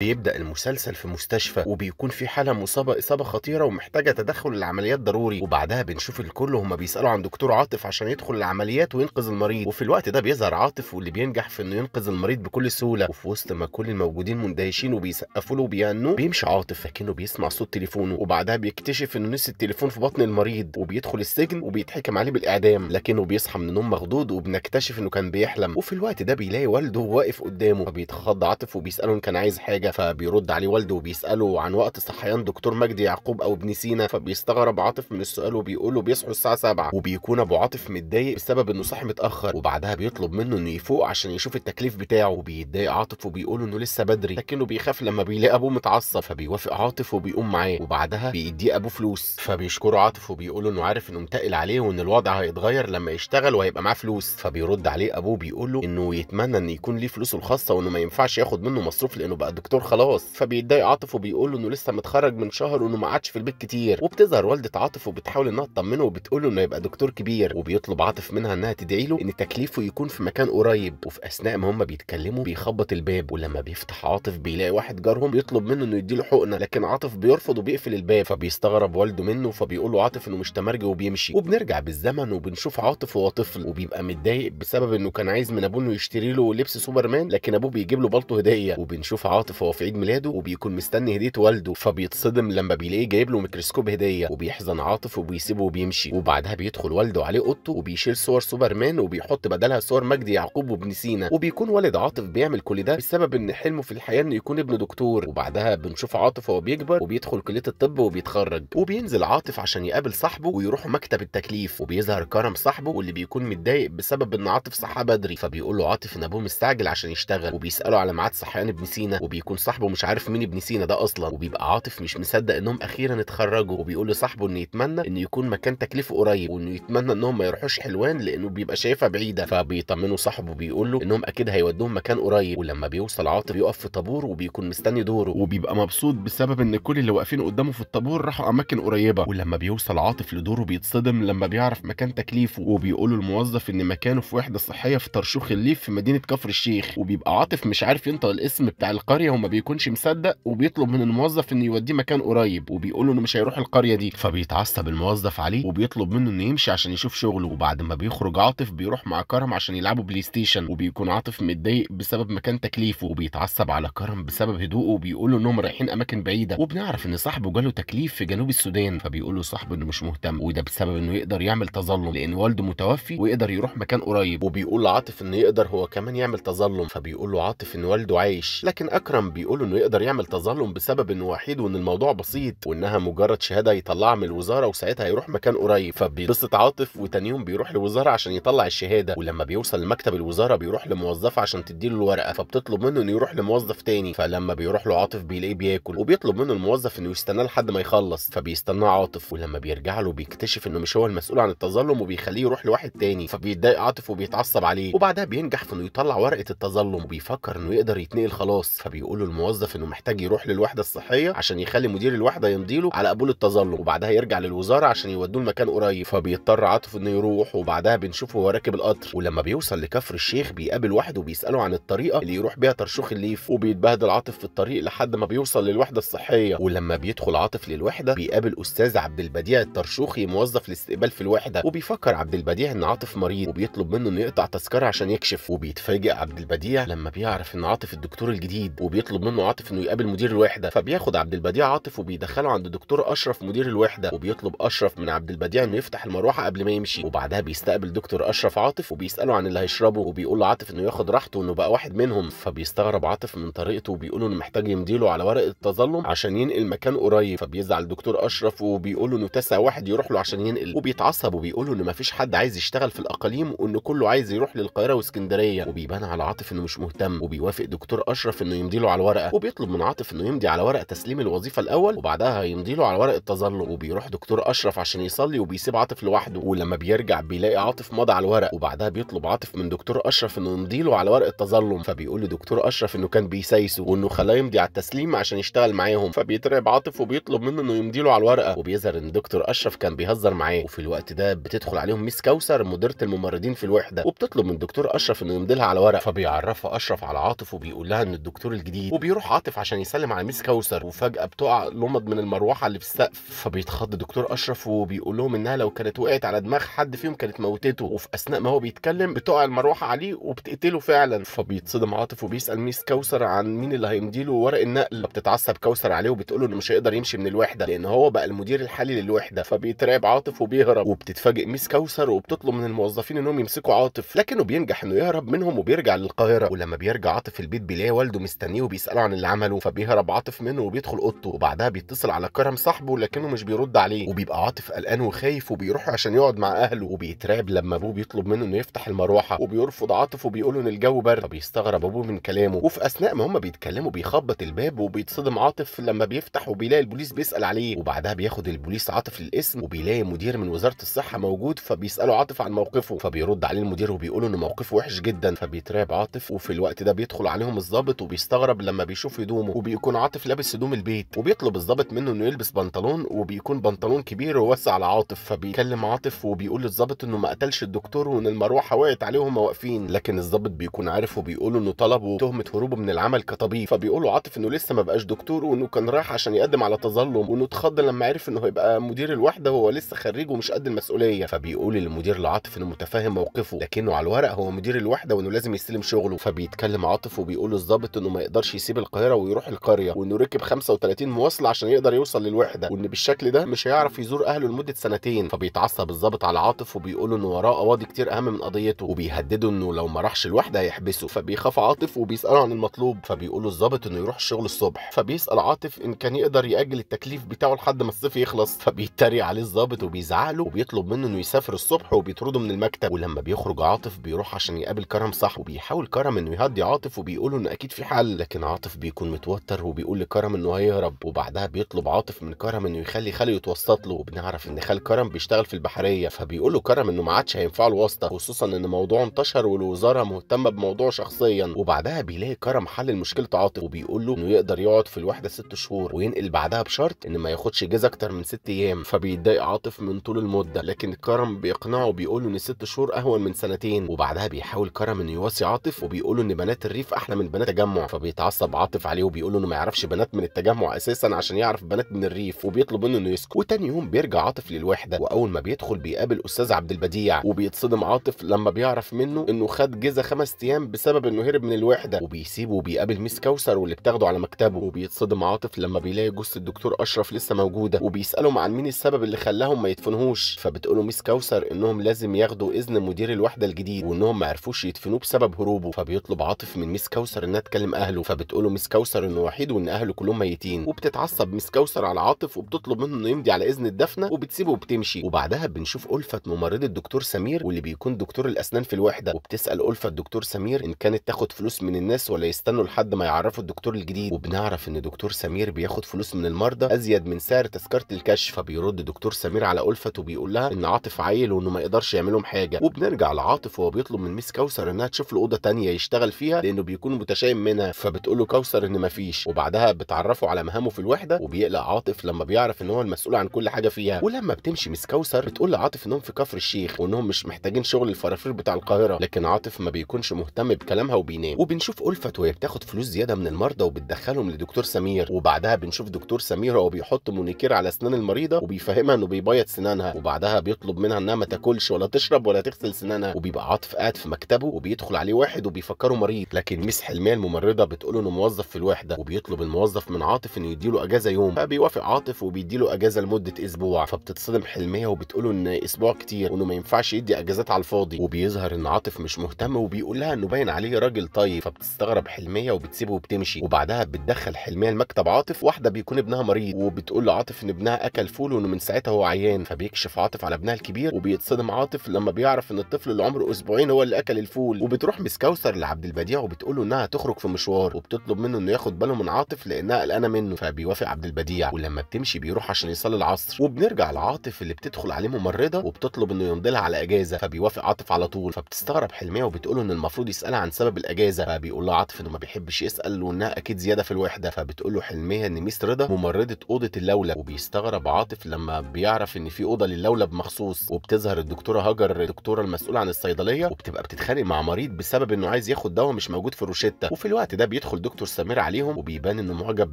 بيبدا المسلسل في مستشفى وبيكون في حاله مصابه اصابه خطيره ومحتاجه تدخل العمليات ضروري وبعدها بنشوف الكل هما بيسالوا عن دكتور عاطف عشان يدخل العمليات وينقذ المريض وفي الوقت ده بيظهر عاطف واللي بينجح في انه ينقذ المريض بكل سهوله وفي وسط ما كل الموجودين مندهشين وبيسقفوا له وبيانوا بيمشي عاطف لكنه بيسمع صوت تليفونه وبعدها بيكتشف انه نسي التليفون في بطن المريض وبيدخل السجن وبيتحكم عليه بالاعدام لكنه بيصحى من النوم مخضوض وبنكتشف انه كان بيحلم وفي الوقت ده بيلاقي والده واقف قدامه فبيتخض عاطف وبيساله ان كان عايز حاجه حاجه فبيرد عليه والده وبيساله عن وقت صحيان دكتور مجدي يعقوب او ابن سينا فبيستغرب عاطف من السؤال وبيقول له بيصحوا الساعه 7 وبيكون ابو عاطف متضايق بسبب انه صاحي متاخر وبعدها بيطلب منه انه يفوق عشان يشوف التكليف بتاعه وبيتضايق عاطف وبيقول انه لسه بدري لكنه بيخاف لما بيلاقي ابوه متعصب فبيوافق عاطف وبيقوم معاه وبعدها بيديه ابوه فلوس فبيشكره عاطف وبيقول انه عارف انه متقل عليه وان الوضع هيتغير لما يشتغل وهيبقى معاه فلوس فبيرد عليه ابوه بيقول له انه يتمنى ان يكون ليه فلوسه الخاصه وانه ما ينفعش ياخد منه مصروف لانه بقى دكتور الدكتور خلاص فبيتضايق عاطف وبيقول له انه لسه متخرج من شهر وانه ما قعدش في البيت كتير وبتظهر والده عاطف وبتحاول انها تطمنه وبتقول له انه يبقى دكتور كبير وبيطلب عاطف منها انها تدعي له ان تكليفه يكون في مكان قريب وفي اثناء ما هم بيتكلموا بيخبط الباب ولما بيفتح عاطف بيلاقي واحد جارهم بيطلب منه انه يديله حقنه لكن عاطف بيرفض وبيقفل الباب فبيستغرب والده منه فبيقول له عاطف انه مش تمرجي وبيمشي وبنرجع بالزمن وبنشوف عاطف وهو طفل وبيبقى متضايق بسبب انه كان عايز من ابوه انه يشتري له لبس سوبرمان لكن ابوه بيجيب له بلطو هديه وبنشوف عاطف فهو في عيد ميلاده وبيكون مستني هديه والده فبيتصدم لما بيلاقيه جايب له ميكروسكوب هديه وبيحزن عاطف وبيسيبه وبيمشي وبعدها بيدخل والده عليه اوضته وبيشيل صور سوبرمان وبيحط بدلها صور مجدي يعقوب وابن سينا وبيكون والد عاطف بيعمل كل ده بسبب ان حلمه في الحياه انه يكون ابن دكتور وبعدها بنشوف عاطف وهو بيكبر وبيدخل كليه الطب وبيتخرج وبينزل عاطف عشان يقابل صاحبه ويروحوا مكتب التكليف وبيظهر كرم صاحبه واللي بيكون متضايق بسبب ان عاطف صحى بدري فبيقول له عاطف ان ابوه مستعجل عشان يشتغل وبيساله على ميعاد صحيان ابن سينا وبيكون بيكون صاحبه مش عارف مين ابن سينا ده اصلا وبيبقى عاطف مش مصدق انهم اخيرا اتخرجوا وبيقول لصاحبه انه يتمنى انه يكون مكان تكليفه قريب وانه يتمنى انهم ما يروحوش حلوان لانه بيبقى شايفها بعيده فبيطمنه صاحبه بيقول له انهم اكيد هيودوهم مكان قريب ولما بيوصل عاطف بيقف في طابور وبيكون مستني دوره وبيبقى مبسوط بسبب ان كل اللي واقفين قدامه في الطابور راحوا اماكن قريبه ولما بيوصل عاطف لدوره بيتصدم لما بيعرف مكان تكليفه وبيقول الموظف ان مكانه في وحده صحيه في طرشوخ الليف في مدينه كفر الشيخ وبيبقى عاطف مش عارف ينطق الاسم بتاع القريه وما ما بيكونش مصدق وبيطلب من الموظف انه يوديه مكان قريب وبيقول له انه مش هيروح القريه دي فبيتعصب الموظف عليه وبيطلب منه انه يمشي عشان يشوف شغله وبعد ما بيخرج عاطف بيروح مع كرم عشان يلعبوا بلاي ستيشن وبيكون عاطف متضايق بسبب مكان تكليفه وبيتعصب على كرم بسبب هدوءه وبيقول له انهم رايحين اماكن بعيده وبنعرف ان صاحبه جاله تكليف في جنوب السودان فبيقول له صاحبه انه مش مهتم وده بسبب انه يقدر يعمل تظلم لان والده متوفي ويقدر يروح مكان قريب وبيقول لعاطف انه يقدر هو كمان يعمل تظلم فبيقول له عاطف ان والده عايش لكن اكرم بيقولوا انه يقدر يعمل تظلم بسبب انه وحيد وان الموضوع بسيط وانها مجرد شهاده يطلعها من الوزاره وساعتها هيروح مكان قريب فبيبسط عاطف وتاني يوم بيروح للوزاره عشان يطلع الشهاده ولما بيوصل لمكتب الوزاره بيروح لموظفه عشان تديله الورقه فبتطلب منه انه يروح لموظف تاني فلما بيروح له عاطف بيلاقيه بياكل وبيطلب منه الموظف انه يستناه لحد ما يخلص فبيستناه عاطف ولما بيرجع له بيكتشف انه مش هو المسؤول عن التظلم وبيخليه يروح لواحد تاني فبيتضايق عاطف وبيتعصب عليه وبعدها بينجح في انه يطلع ورقه التظلم وبيفكر انه يقدر يتنقل خلاص فبيقول الموظف انه محتاج يروح للوحده الصحيه عشان يخلي مدير الوحده يمضي له على قبول التظلم وبعدها يرجع للوزاره عشان يودوه المكان قريب فبيضطر عاطف انه يروح وبعدها بنشوفه وهو راكب القطر ولما بيوصل لكفر الشيخ بيقابل واحد وبيساله عن الطريقه اللي يروح بيها ترشوخ الليف وبيتبهدل عاطف في الطريق لحد ما بيوصل للوحده الصحيه ولما بيدخل عاطف للوحده بيقابل استاذ عبد البديع الترشوخي موظف الاستقبال في الوحده وبيفكر عبد البديع ان عاطف مريض وبيطلب منه انه يقطع تذكره عشان يكشف وبيتفاجئ عبد البديع لما بيعرف ان عاطف الدكتور الجديد وبيطلب بيطلب منه عاطف انه يقابل مدير الوحده فبياخد عبد البديع عاطف وبيدخله عند دكتور اشرف مدير الوحده وبيطلب اشرف من عبد البديع انه يفتح المروحه قبل ما يمشي وبعدها بيستقبل دكتور اشرف عاطف وبيساله عن اللي هيشربه وبيقول لعاطف انه ياخد راحته انه بقى واحد منهم فبيستغرب عاطف من طريقته وبيقول انه محتاج يمضي له على ورقه التظلم عشان ينقل مكان قريب فبيزعل دكتور اشرف وبيقول له انه تسع واحد يروح له عشان ينقل وبيتعصب وبيقول له ان مفيش حد عايز يشتغل في الاقاليم وان كله عايز يروح للقاهره واسكندريه وبيبان على عاطف انه مش مهتم وبيوافق دكتور اشرف انه يمديله على الورقه وبيطلب من عاطف انه يمضي على ورق تسليم الوظيفه الاول وبعدها هيمضي له على ورق التظلم وبيروح دكتور اشرف عشان يصلي وبيسيب عاطف لوحده ولما بيرجع بيلاقي عاطف مضى على الورق وبعدها بيطلب عاطف من دكتور اشرف انه يمضي له على ورق التظلم فبيقول لدكتور اشرف انه كان بيسايسه وانه خلاه يمضي على التسليم عشان يشتغل معاهم فبيترعب عاطف وبيطلب منه انه يمضي له على الورقه وبيظهر ان دكتور اشرف كان بيهزر معاه وفي الوقت ده بتدخل عليهم ميس كوثر مديره الممرضين في الوحده وبتطلب من دكتور اشرف انه يمضي لها على ورق فبيعرفها اشرف على عاطف وبيقول لها ان الدكتور الجديد جديد وبيروح عاطف عشان يسلم على ميس كوثر وفجاه بتقع لمض من المروحه اللي في السقف فبيتخض دكتور اشرف وبيقول لهم انها لو كانت وقعت على دماغ حد فيهم كانت موتته وفي اثناء ما هو بيتكلم بتقع المروحه عليه وبتقتله فعلا فبيتصدم عاطف وبيسال ميس كوثر عن مين اللي هيمضي له ورق النقل بتتعصب كوثر عليه وبتقول له انه مش هيقدر يمشي من الوحده لان هو بقى المدير الحالي للوحده فبيترعب عاطف وبيهرب وبتتفاجئ ميس كوثر وبتطلب من الموظفين انهم يمسكوا عاطف لكنه بينجح انه يهرب منهم وبيرجع للقاهره ولما بيرجع عاطف البيت بيلاقي والده مستنيه بيسأله عن اللي عمله فبيهرب عاطف منه وبيدخل اوضته وبعدها بيتصل على كرم صاحبه لكنه مش بيرد عليه وبيبقى عاطف قلقان وخايف وبيروح عشان يقعد مع اهله وبيتراب لما ابوه بيطلب منه انه يفتح المروحه وبيرفض عاطف وبيقول له ان الجو برد فبيستغرب ابوه من كلامه وفي اثناء ما هم بيتكلموا بيخبط الباب وبيتصدم عاطف لما بيفتح وبيلاقي البوليس بيسال عليه وبعدها بياخد البوليس عاطف للاسم وبيلاقي مدير من وزاره الصحه موجود فبيساله عاطف عن موقفه فبيرد عليه المدير وبيقول له ان موقفه وحش جدا فبيتراب عاطف وفي الوقت ده بيدخل عليهم الضابط وبيستغرب لما بيشوف هدومه وبيكون عاطف لابس هدوم البيت وبيطلب الظابط منه انه يلبس بنطلون وبيكون بنطلون كبير ووسع على عاطف فبيكلم عاطف وبيقول للظابط انه ما قتلش الدكتور وان المروحه وقعت عليه وهم واقفين لكن الظابط بيكون عارف وبيقول انه طلبه تهمه هروبه من العمل كطبيب فبيقول له عاطف انه لسه ما بقاش دكتور وانه كان رايح عشان يقدم على تظلم وانه اتخض لما عرف انه هيبقى مدير الوحده وهو لسه خريج ومش قد المسؤوليه فبيقول المدير لعاطف انه متفاهم موقفه لكنه على الورق هو مدير الوحده وانه لازم يستلم شغله فبيتكلم عاطف وبيقول للظابط انه ما يقدرش يسيب القاهره ويروح القريه وانه ركب 35 مواصله عشان يقدر يوصل للوحده وان بالشكل ده مش هيعرف يزور اهله لمده سنتين فبيتعصب الضابط على عاطف وبيقول انه وراه قواضي كتير اهم من قضيته وبيهدده انه لو ما راحش الوحده هيحبسه فبيخاف عاطف وبيساله عن المطلوب فبيقول الضابط انه يروح الشغل الصبح فبيسال عاطف ان كان يقدر ياجل التكليف بتاعه لحد ما الصيف يخلص فبيتريق عليه الضابط وبيزعق له وبيطلب منه انه يسافر الصبح وبيطرده من المكتب ولما بيخرج عاطف بيروح عشان يقابل كرم صح وبيحاول كرم انه يهدي عاطف وبيقول انه اكيد في حل لكن عاطف بيكون متوتر وبيقول لكرم انه هيهرب وبعدها بيطلب عاطف من كرم انه يخلي خاله يتوسط له وبنعرف ان خال كرم بيشتغل في البحريه فبيقول له كرم انه ما عادش هينفع الواسطه خصوصا ان الموضوع انتشر والوزاره مهتمه بموضوع شخصيا وبعدها بيلاقي كرم حل لمشكله عاطف وبيقول له انه يقدر يقعد في الوحده ست شهور وينقل بعدها بشرط ان ما ياخدش اجازه اكتر من ست ايام فبيتضايق عاطف من طول المده لكن كرم بيقنعه وبيقول له ان ست شهور اهون من سنتين وبعدها بيحاول كرم انه يواسي عاطف وبيقول له ان بنات الريف احلى من بنات تجمع فبيتعصب بيتعصب عاطف عليه وبيقول له انه ما يعرفش بنات من التجمع اساسا عشان يعرف بنات من الريف وبيطلب منه انه يسكت وتاني يوم بيرجع عاطف للوحده واول ما بيدخل بيقابل استاذ عبد البديع وبيتصدم عاطف لما بيعرف منه انه خد جزا خمس ايام بسبب انه هرب من الوحده وبيسيبه وبيقابل ميس كوثر واللي بتاخده على مكتبه وبيتصدم عاطف لما بيلاقي جثه الدكتور اشرف لسه موجوده وبيسالهم عن مين السبب اللي خلاهم ما يدفنوهوش فبتقوله ميس كوثر انهم لازم ياخدوا اذن مدير الوحده الجديد وانهم ما عرفوش يدفنوه بسبب هروبه فبيطلب عاطف من ميس كوثر انها تكلم اهله فبت بتقوله مس كوثر انه وحيد وان اهله كلهم ميتين وبتتعصب مس كوثر على عاطف وبتطلب منه انه يمضي على اذن الدفنه وبتسيبه وبتمشي وبعدها بنشوف الفه ممرضة الدكتور سمير واللي بيكون دكتور الاسنان في الوحده وبتسال الفه الدكتور سمير ان كانت تاخد فلوس من الناس ولا يستنوا لحد ما يعرفوا الدكتور الجديد وبنعرف ان دكتور سمير بياخد فلوس من المرضى ازيد من سعر تذكره الكشف فبيرد دكتور سمير على الفه وبيقول لها ان عاطف عيل وانه ما يقدرش يعمل لهم حاجه وبنرجع لعاطف وهو بيطلب من مس كوثر انها تشوف له اوضه ثانيه يشتغل فيها لانه بيكون متشائم منها فبت بتقول له كوثر ان مفيش وبعدها بتعرفه على مهامه في الوحده وبيقلق عاطف لما بيعرف ان هو المسؤول عن كل حاجه فيها ولما بتمشي مس كوثر بتقول لعاطف انهم في كفر الشيخ وانهم مش محتاجين شغل الفرافير بتاع القاهره لكن عاطف ما بيكونش مهتم بكلامها وبينام وبنشوف ألفت وهي بتاخد فلوس زياده من المرضى وبتدخلهم لدكتور سمير وبعدها بنشوف دكتور سمير وهو بيحط مونيكير على اسنان المريضه وبيفهمها انه بيبيض سنانها وبعدها بيطلب منها انها ما تاكلش ولا تشرب ولا تغسل سنانها وبيبقى عاطف قاعد في مكتبه وبيدخل عليه واحد وبيفكره مريض لكن مس حلميه الممرضه بتقول له انه موظف في الوحده وبيطلب الموظف من عاطف انه يديله اجازه يوم فبيوافق عاطف وبيديله اجازه لمده اسبوع فبتتصدم حلميه وبتقوله ان اسبوع كتير وانه ما ينفعش يدي اجازات على الفاضي وبيظهر ان عاطف مش مهتم وبيقول لها انه باين عليه راجل طيب فبتستغرب حلميه وبتسيبه وبتمشي وبعدها بتدخل حلميه لمكتب عاطف واحده بيكون ابنها مريض وبتقول لعاطف ان ابنها اكل فول وانه من ساعتها هو عيان فبيكشف عاطف على ابنها الكبير وبيتصدم عاطف لما بيعرف ان الطفل اللي عمره اسبوعين هو اللي اكل الفول وبتروح مستكوثر لعبد البديع وبتقول له انها تخرج في مشوار بتطلب منه انه ياخد باله من عاطف لانها قلقانه منه فبيوافق عبد البديع ولما بتمشي بيروح عشان يصلي العصر وبنرجع لعاطف اللي بتدخل عليه ممرضه وبتطلب انه يمضي لها على اجازه فبيوافق عاطف على طول فبتستغرب حلميه وبتقول ان المفروض يسالها عن سبب الاجازه فبيقول لها عاطف انه ما بيحبش يسال وانها اكيد زياده في الوحده فبتقول له حلميه ان ميس رضا ممرضه اوضه اللولب وبيستغرب عاطف لما بيعرف ان في اوضه للولب مخصوص وبتظهر الدكتوره هاجر الدكتوره المسؤوله عن الصيدليه وبتبقى بتتخانق مع مريض بسبب انه عايز ياخد دواء مش موجود في روشته وفي الوقت ده بيدخل بيدخل دكتور سمير عليهم وبيبان انه معجب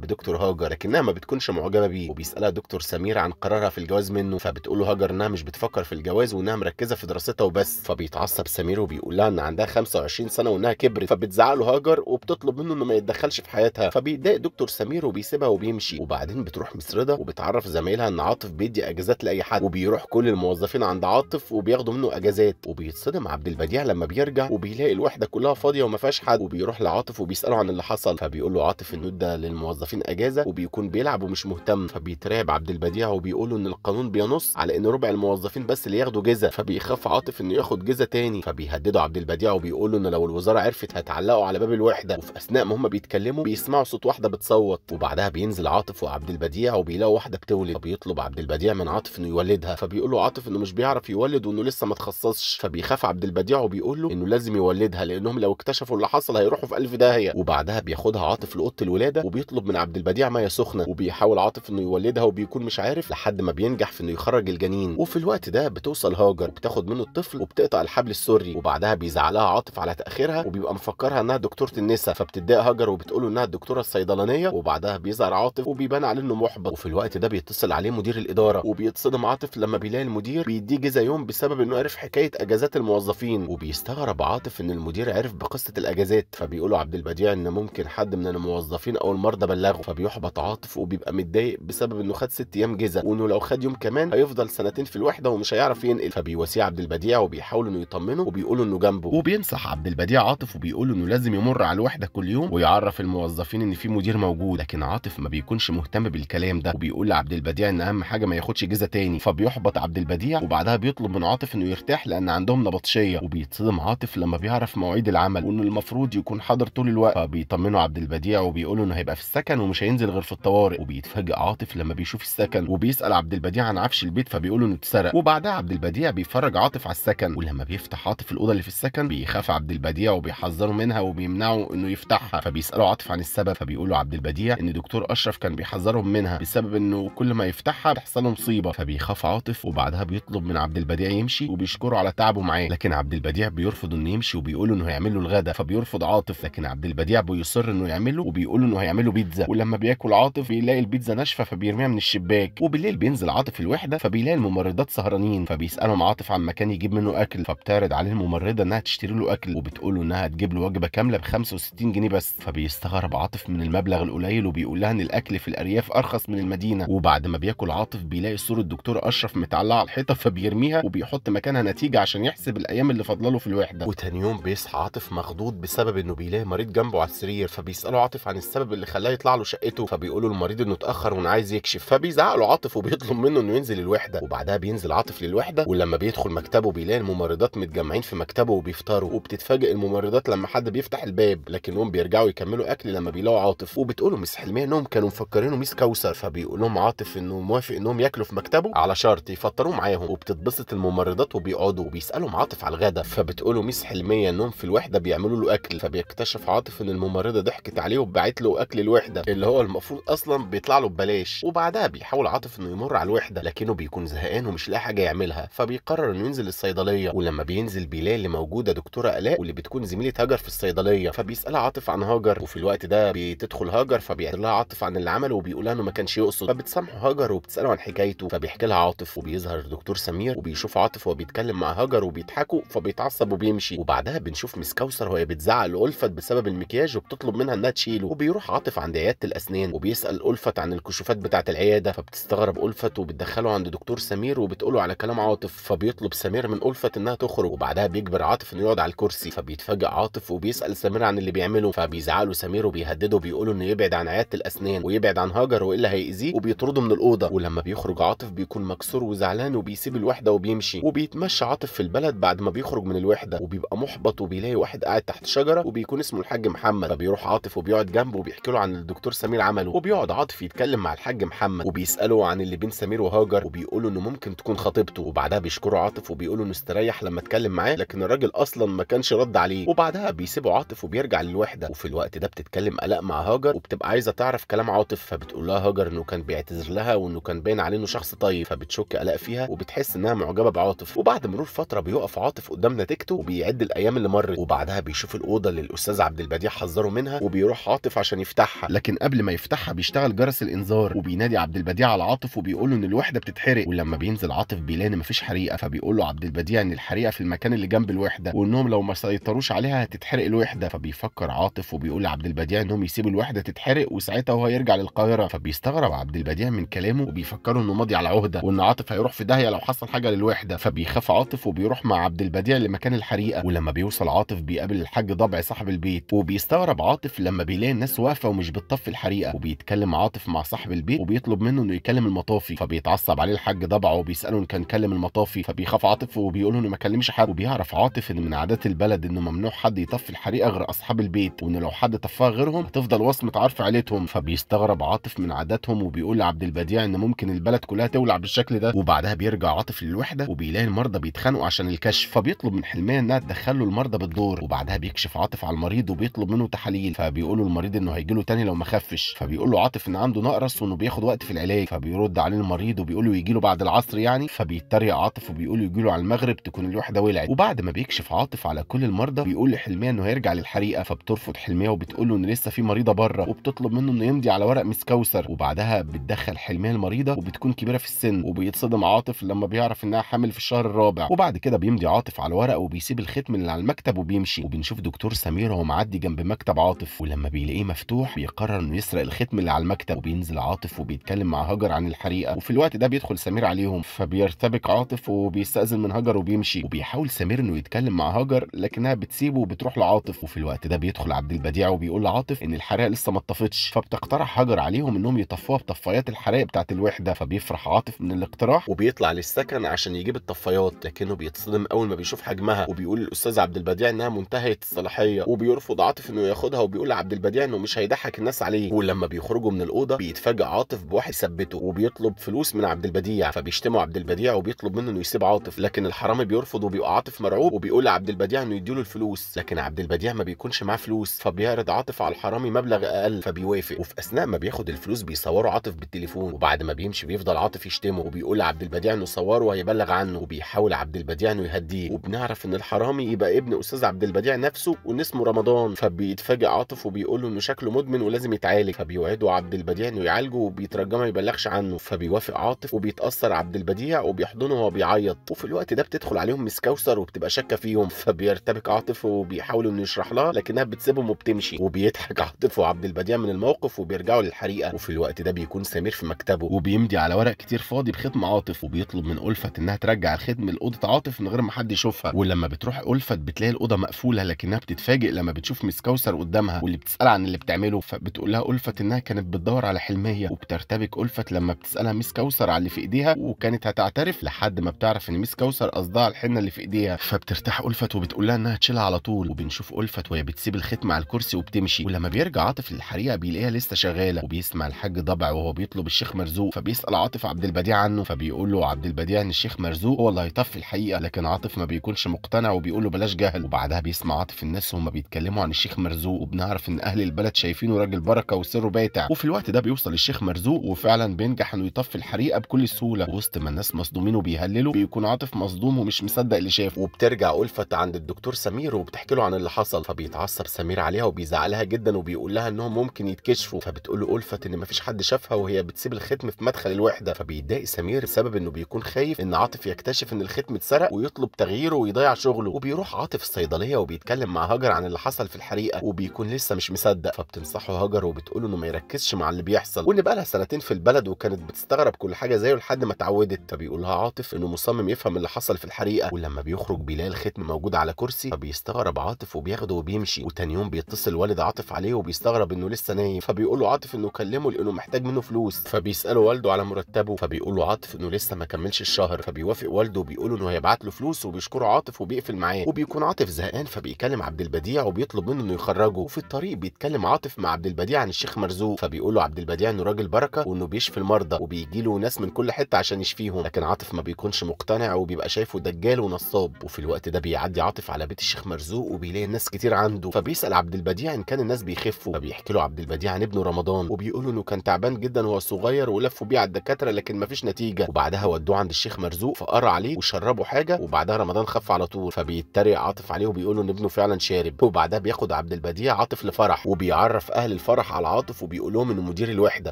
بدكتور هاجر لكنها ما بتكونش معجبه بيه وبيسالها دكتور سمير عن قرارها في الجواز منه فبتقول له هاجر انها مش بتفكر في الجواز وانها مركزه في دراستها وبس فبيتعصب سمير وبيقول لها ان عندها 25 سنه وانها كبرت فبتزعق له هاجر وبتطلب منه انه ما يتدخلش في حياتها فبيتضايق دكتور سمير وبيسيبها وبيمشي وبعدين بتروح مسرده وبتعرف زمايلها ان عاطف بيدي اجازات لاي حد وبيروح كل الموظفين عند عاطف وبياخدوا منه اجازات وبيتصدم عبد البديع لما بيرجع وبيلاقي الوحده كلها فاضيه وما فيهاش حد وبيروح لعاطف وبيساله عن اللي حصل فبيقول له عاطف انه ده للموظفين اجازه وبيكون بيلعب ومش مهتم فبيترعب عبد البديع وبيقول له ان القانون بينص على ان ربع الموظفين بس اللي ياخدوا جزء فبيخاف عاطف انه ياخد جزء تاني فبيهدده عبد البديع وبيقول له ان لو الوزاره عرفت هتعلقوا على باب الوحده وفي اثناء ما هم بيتكلموا بيسمعوا صوت واحده بتصوت وبعدها بينزل عاطف وعبد البديع وبيلاقوا واحده بتولد فبيطلب عبد البديع من عاطف انه يولدها فبيقول له عاطف انه مش بيعرف يولد وانه لسه ما تخصصش فبيخاف عبد البديع وبيقول له انه لازم يولدها لانهم لو اكتشفوا اللي حصل هيروحوا في الف داهيه وبعدها بياخدها عاطف لاوضه الولاده وبيطلب من عبد البديع ميه سخنه وبيحاول عاطف انه يولدها وبيكون مش عارف لحد ما بينجح في انه يخرج الجنين وفي الوقت ده بتوصل هاجر بتاخد منه الطفل وبتقطع الحبل السري وبعدها بيزعلها عاطف على تاخيرها وبيبقى مفكرها انها دكتوره النساء فبتضايق هاجر وبتقول انها الدكتوره الصيدلانيه وبعدها بيزعل عاطف وبيبان عليه انه محبط وفي الوقت ده بيتصل عليه مدير الاداره وبيتصدم عاطف لما بيلاقي المدير بيديه جزا يوم بسبب انه عرف حكايه اجازات الموظفين وبيستغرب عاطف ان المدير عرف بقصه الاجازات فبيقول عبد البديع ان ممكن يمكن حد من الموظفين او المرضى بلغه فبيحبط عاطف وبيبقى متضايق بسبب انه خد ست ايام جزا وانه لو خد يوم كمان هيفضل سنتين في الوحده ومش هيعرف ينقل فبيواسيه عبد البديع وبيحاول انه يطمنه وبيقول انه جنبه وبينصح عبد البديع عاطف وبيقول انه لازم يمر على الوحده كل يوم ويعرف الموظفين ان في مدير موجود لكن عاطف ما بيكونش مهتم بالكلام ده وبيقول لعبد البديع ان اهم حاجه ما ياخدش جزا تاني فبيحبط عبد البديع وبعدها بيطلب من عاطف انه يرتاح لان عندهم نبطشيه وبيتصدم عاطف لما بيعرف مواعيد العمل وانه المفروض يكون حاضر طول الوقت فبيطمن بيطمنوا عبد البديع وبيقولوا انه هيبقى في السكن ومش هينزل غير في الطوارئ وبيتفاجئ عاطف لما بيشوف السكن وبيسال عبد البديع عن عفش البيت فبيقولوا انه اتسرق وبعدها عبد البديع بيفرج عاطف على السكن ولما بيفتح عاطف الاوضه اللي في السكن بيخاف عبد البديع وبيحذره منها وبيمنعه انه يفتحها فبيسالوا عاطف عن السبب فبيقولوا عبد البديع ان دكتور اشرف كان بيحذرهم منها بسبب انه كل ما يفتحها بتحصل مصيبه فبيخاف عاطف وبعدها بيطلب من عبد البديع يمشي وبيشكره على تعبه معاه لكن عبد البديع بيرفض انه يمشي وبيقول انه هيعمل له الغدا فبيرفض عاطف لكن عبد البديع مصر انه يعمله وبيقول انه هيعمله بيتزا ولما بياكل عاطف بيلاقي البيتزا ناشفه فبيرميها من الشباك وبالليل بينزل عاطف الوحده فبيلاقي الممرضات سهرانين فبيسالهم عاطف عن مكان يجيب منه اكل فبتعرض عليه الممرضه انها تشتري له اكل وبتقول له انها تجيب له وجبه كامله ب 65 جنيه بس فبيستغرب عاطف من المبلغ القليل وبيقول لها ان الاكل في الارياف ارخص من المدينه وبعد ما بياكل عاطف بيلاقي صوره الدكتور اشرف متعلقه على الحيطه فبيرميها وبيحط مكانها نتيجه عشان يحسب الايام اللي فاضله له في الوحده وتاني يوم بيصحى عاطف مخضوض بسبب انه بيلاقي مريض جنبه على السرير السرير فبيسالوا عاطف عن السبب اللي خلاه يطلع له شقته فبيقولوا المريض انه اتاخر وانه عايز يكشف فبيزعق له عاطف وبيطلب منه انه ينزل الوحده وبعدها بينزل عاطف للوحده ولما بيدخل مكتبه بيلاقي الممرضات متجمعين في مكتبه وبيفطروا وبتتفاجئ الممرضات لما حد بيفتح الباب لكنهم بيرجعوا يكملوا اكل لما بيلاقوا عاطف وبتقولوا مس حلميه انهم كانوا مفكرينه ميس كوثر فبيقول لهم عاطف انه موافق انهم ياكلوا في مكتبه على شرط يفطروا معاهم وبتتبسط الممرضات وبيقعدوا وبيسالهم عاطف على الغدا فبتقولوا ميس حلميه انهم في الوحده بيعملوا له اكل فبيكتشف عاطف ان الممرضات الممرضه ضحكت عليه وبعت له اكل الوحده اللي هو المفروض اصلا بيطلع له ببلاش وبعدها بيحاول عاطف انه يمر على الوحده لكنه بيكون زهقان ومش لاقي حاجه يعملها فبيقرر انه ينزل الصيدليه ولما بينزل بيلاقي اللي موجوده دكتوره الاء واللي بتكون زميله هاجر في الصيدليه فبيسالها عاطف عن هاجر وفي الوقت ده بتدخل هاجر فبيعتذر لها عاطف عن اللي عمله وبيقول لها انه ما كانش يقصد فبتسامحه هاجر وبتساله عن حكايته فبيحكي لها عاطف وبيظهر الدكتور سمير وبيشوف عاطف وهو بيتكلم مع هاجر وبيضحكوا فبيتعصب وبيمشي وبعدها بنشوف مس كوثر وهي بتزعق لألفت بسبب المكياج وبت بتطلب منها انها تشيله وبيروح عاطف عند عياده الاسنان وبيسال الفت عن الكشوفات بتاعه العياده فبتستغرب الفت وبتدخله عند دكتور سمير وبتقوله على كلام عاطف فبيطلب سمير من الفت انها تخرج وبعدها بيجبر عاطف انه يقعد على الكرسي فبيتفاجئ عاطف وبيسال سمير عن اللي بيعمله فبيزعله سمير وبيهدده وبيقوله انه يبعد عن عياده الاسنان ويبعد عن هاجر والا هيأذيه وبيطرده من الاوضه ولما بيخرج عاطف بيكون مكسور وزعلان وبيسيب الوحده وبيمشي وبيتمشى عاطف في البلد بعد ما بيخرج من الوحده وبيبقى محبط وبيلاقي واحد قاعد تحت شجره وبيكون اسمه الحاج محمد بيروح عاطف وبيقعد جنبه وبيحكي له عن الدكتور سمير عمله وبيقعد عاطف يتكلم مع الحاج محمد وبيساله عن اللي بين سمير وهاجر وبيقول انه ممكن تكون خطيبته وبعدها بيشكره عاطف وبيقول انه استريح لما اتكلم معاه لكن الراجل اصلا ما كانش رد عليه وبعدها بيسيبه عاطف وبيرجع للوحده وفي الوقت ده بتتكلم الاء مع هاجر وبتبقى عايزه تعرف كلام عاطف فبتقول لها هاجر انه كان بيعتذر لها وانه كان باين عليه انه شخص طيب فبتشك الاء فيها وبتحس انها معجبه بعاطف وبعد مرور فتره بيقف عاطف قدام نتيجته وبيعد الايام اللي مرت وبعدها بيشوف الاوضه اللي الاستاذ عبد البديع حذره منها وبيروح عاطف عشان يفتحها لكن قبل ما يفتحها بيشتغل جرس الانذار وبينادي عبد البديع على عاطف وبيقول له ان الوحده بتتحرق ولما بينزل عاطف بيلاقي ان مفيش حريقه فبيقول له عبد البديع ان الحريقه في المكان اللي جنب الوحده وانهم لو ما سيطروش عليها هتتحرق الوحده فبيفكر عاطف وبيقول لعبد البديع انهم يسيبوا الوحده تتحرق وساعتها هو هيرجع للقاهره فبيستغرب عبد البديع من كلامه وبيفكره انه ماضي على عهده وان عاطف هيروح في داهيه لو حصل حاجه للوحده فبيخاف عاطف وبيروح مع عبد البديع لمكان الحريقه ولما بيوصل عاطف بيقابل الحاج ضبع صاحب البيت وبيستغرب عاطف لما بيلاقي الناس واقفه ومش بتطفي الحريقه وبيتكلم عاطف مع صاحب البيت وبيطلب منه انه يكلم المطافي فبيتعصب عليه الحاج ضبعه وبيساله ان كان كلم المطافي فبيخاف عاطف وبيقول له انه ما كلمش حد وبيعرف عاطف ان من عادات البلد انه ممنوع حد يطفي الحريقه غير اصحاب البيت وانه لو حد طفاها غيرهم هتفضل وصمه عارف عيلتهم فبيستغرب عاطف من عاداتهم وبيقول لعبد البديع ان ممكن البلد كلها تولع بالشكل ده وبعدها بيرجع عاطف للوحده وبيلاقي المرضى بيتخانقوا عشان الكشف فبيطلب من حلميه انها تدخله المرضى بالدور وبعدها بيكشف عاطف على المريض وبيطلب منه قليل فبيقولوا المريض انه هيجي له تاني لو ما خفش فبيقول له عاطف ان عنده نقرس وانه بياخد وقت في العلاج فبيرد عليه المريض وبيقول له يجي له بعد العصر يعني فبيتريق عاطف وبيقول له يجي له على المغرب تكون الوحده ولعت وبعد ما بيكشف عاطف على كل المرضى بيقول لحلميه انه هيرجع للحريقه فبترفض حلميه وبتقول له ان لسه في مريضه بره وبتطلب منه انه يمضي على ورق مس كوثر وبعدها بتدخل حلميه المريضه وبتكون كبيره في السن وبيتصدم عاطف لما بيعرف انها حامل في الشهر الرابع وبعد كده بيمضي عاطف على الورق وبيسيب الختم اللي على المكتب وبيمشي وبنشوف دكتور سمير وهو معدي جنب مكتب عاطف ولما بيلاقيه مفتوح بيقرر انه يسرق الختم اللي على المكتب وبينزل عاطف وبيتكلم مع هاجر عن الحريقه وفي الوقت ده بيدخل سمير عليهم فبيرتبك عاطف وبيستأذن من هاجر وبيمشي وبيحاول سمير انه يتكلم مع هاجر لكنها بتسيبه وبتروح لعاطف وفي الوقت ده بيدخل عبد البديع وبيقول لعاطف ان الحريقه لسه ما اتطفتش فبتقترح هاجر عليهم انهم يطفوها بطفايات الحرائق بتاعت الوحده فبيفرح عاطف من الاقتراح وبيطلع للسكن عشان يجيب الطفايات لكنه بيتصدم اول ما بيشوف حجمها وبيقول للاستاذ عبد البديع انها منتهيه الصلاحيه وبيرفض عاطف انه بياخدها وبيقول لعبد البديع انه مش هيضحك الناس عليه ولما بيخرجوا من الاوضه بيتفاجئ عاطف بواحد ثبته وبيطلب فلوس من عبد البديع فبيشتموا عبد البديع وبيطلب منه انه يسيب عاطف لكن الحرامي بيرفض وبيبقى عاطف مرعوب وبيقول لعبد البديع انه يديله الفلوس لكن عبد البديع ما بيكونش معاه فلوس فبيعرض عاطف على الحرامي مبلغ اقل فبيوافق وفي اثناء ما بياخد الفلوس بيصوروا عاطف بالتليفون وبعد ما بيمشي بيفضل عاطف يشتمه وبيقول لعبد البديع انه صوره وهيبلغ عنه وبيحاول عبد البديع انه يهديه وبنعرف ان الحرامي يبقى ابن استاذ عبد البديع نفسه وان رمضان فبيتفاجئ فجأة عاطف وبيقول له انه شكله مدمن ولازم يتعالج فبيوعده عبد البديع انه يعالجه وبيترجاه ما يبلغش عنه فبيوافق عاطف وبيتاثر عبد البديع وبيحضنه وهو بيعيط وفي الوقت ده بتدخل عليهم مس كوثر وبتبقى شاكه فيهم فبيرتبك عاطف وبيحاول انه يشرح لها لكنها بتسيبهم وبتمشي وبيضحك عاطف وعبد البديع من الموقف وبيرجعوا للحريقه وفي الوقت ده بيكون سمير في مكتبه وبيمضي على ورق كتير فاضي بختم عاطف وبيطلب من ألفت انها ترجع الختم لاوضه عاطف من غير ما حد يشوفها ولما بتروح ألفت بتلاقي الاوضه مقفوله لكنها بتتفاجئ لما بتشوف مس كوثر قدامها واللي بتسألها عن اللي بتعمله فبتقول لها ألفت إنها كانت بتدور على حلمية وبترتبك ألفت لما بتسألها ميس كوثر على اللي في إيديها وكانت هتعترف لحد ما بتعرف إن ميس كوثر قصدها الحنة اللي في إيديها فبترتاح ألفت وبتقول لها إنها تشيلها على طول وبنشوف ألفت وهي بتسيب الختم على الكرسي وبتمشي ولما بيرجع عاطف للحريقة بيلاقيها لسه شغالة وبيسمع الحاج ضبع وهو بيطلب الشيخ مرزوق فبيسأل عاطف عبد البديع عنه فبيقول له عبد البديع إن الشيخ مرزوق هو اللي هيطفي الحقيقة لكن عاطف ما بيكونش مقتنع وبيقول له بلاش جهل وبعدها بيسمع عاطف الناس وهم بيتكلموا عن الشيخ مرزوق وبنعرف ان اهل البلد شايفينه راجل بركه وسره باتع وفي الوقت ده بيوصل الشيخ مرزوق وفعلا بينجح انه يطفي الحريقه بكل سهوله وسط ما الناس مصدومين وبيهللوا بيكون عاطف مصدوم ومش مصدق اللي شافه وبترجع ألفت عند الدكتور سمير وبتحكي له عن اللي حصل فبيتعصب سمير عليها وبيزعلها جدا وبيقول لها انهم ممكن يتكشفوا فبتقول له ألفت ان مفيش حد شافها وهي بتسيب الختم في مدخل الوحده فبيتضايق سمير بسبب انه بيكون خايف ان عاطف يكتشف ان الختم اتسرق ويطلب تغييره ويضيع شغله وبيروح عاطف الصيدليه وبيتكلم مع هاجر عن اللي حصل في الحريقه وبي بيكون لسه مش مصدق فبتنصحه هاجر وبتقول انه ما يركزش مع اللي بيحصل وان بقى لها سنتين في البلد وكانت بتستغرب كل حاجه زيه لحد ما اتعودت فبيقولها عاطف انه مصمم يفهم اللي حصل في الحريقه ولما بيخرج بيلاقي الختم موجود على كرسي فبيستغرب عاطف وبياخده وبيمشي وتاني يوم بيتصل والد عاطف عليه وبيستغرب انه لسه نايم فبيقول له عاطف انه كلمه لانه محتاج منه فلوس فبيساله والده على مرتبه فبيقول له عاطف انه لسه ما كملش الشهر فبيوافق والده وبيقول له انه هيبعت له فلوس وبيشكره عاطف وبيقفل معاه وبيكون عاطف زهقان فبيكلم عبد البديع وبيطلب منه انه يخرجه خرجوا وفي الطريق بيتكلم عاطف مع عبد البديع عن الشيخ مرزوق فبيقول له عبد البديع انه راجل بركه وانه بيشفي المرضى وبيجي له ناس من كل حته عشان يشفيهم لكن عاطف ما بيكونش مقتنع وبيبقى شايفه دجال ونصاب وفي الوقت ده بيعدي عاطف على بيت الشيخ مرزوق وبيلاقي ناس كتير عنده فبيسال عبد البديع ان كان الناس بيخفوا فبيحكي له عبد البديع عن ابنه رمضان وبيقول انه كان تعبان جدا وهو صغير ولفوا بيه على الدكاتره لكن مفيش نتيجه وبعدها ودوه عند الشيخ مرزوق فقرا عليه وشربه حاجه وبعدها رمضان خف على طول فبيتريق عاطف عليه وبيقول ان ابنه فعلا شارب وبعدها بياخد عبد البديع بعديها عاطف لفرح وبيعرف اهل الفرح على عاطف وبيقول لهم انه مدير الوحده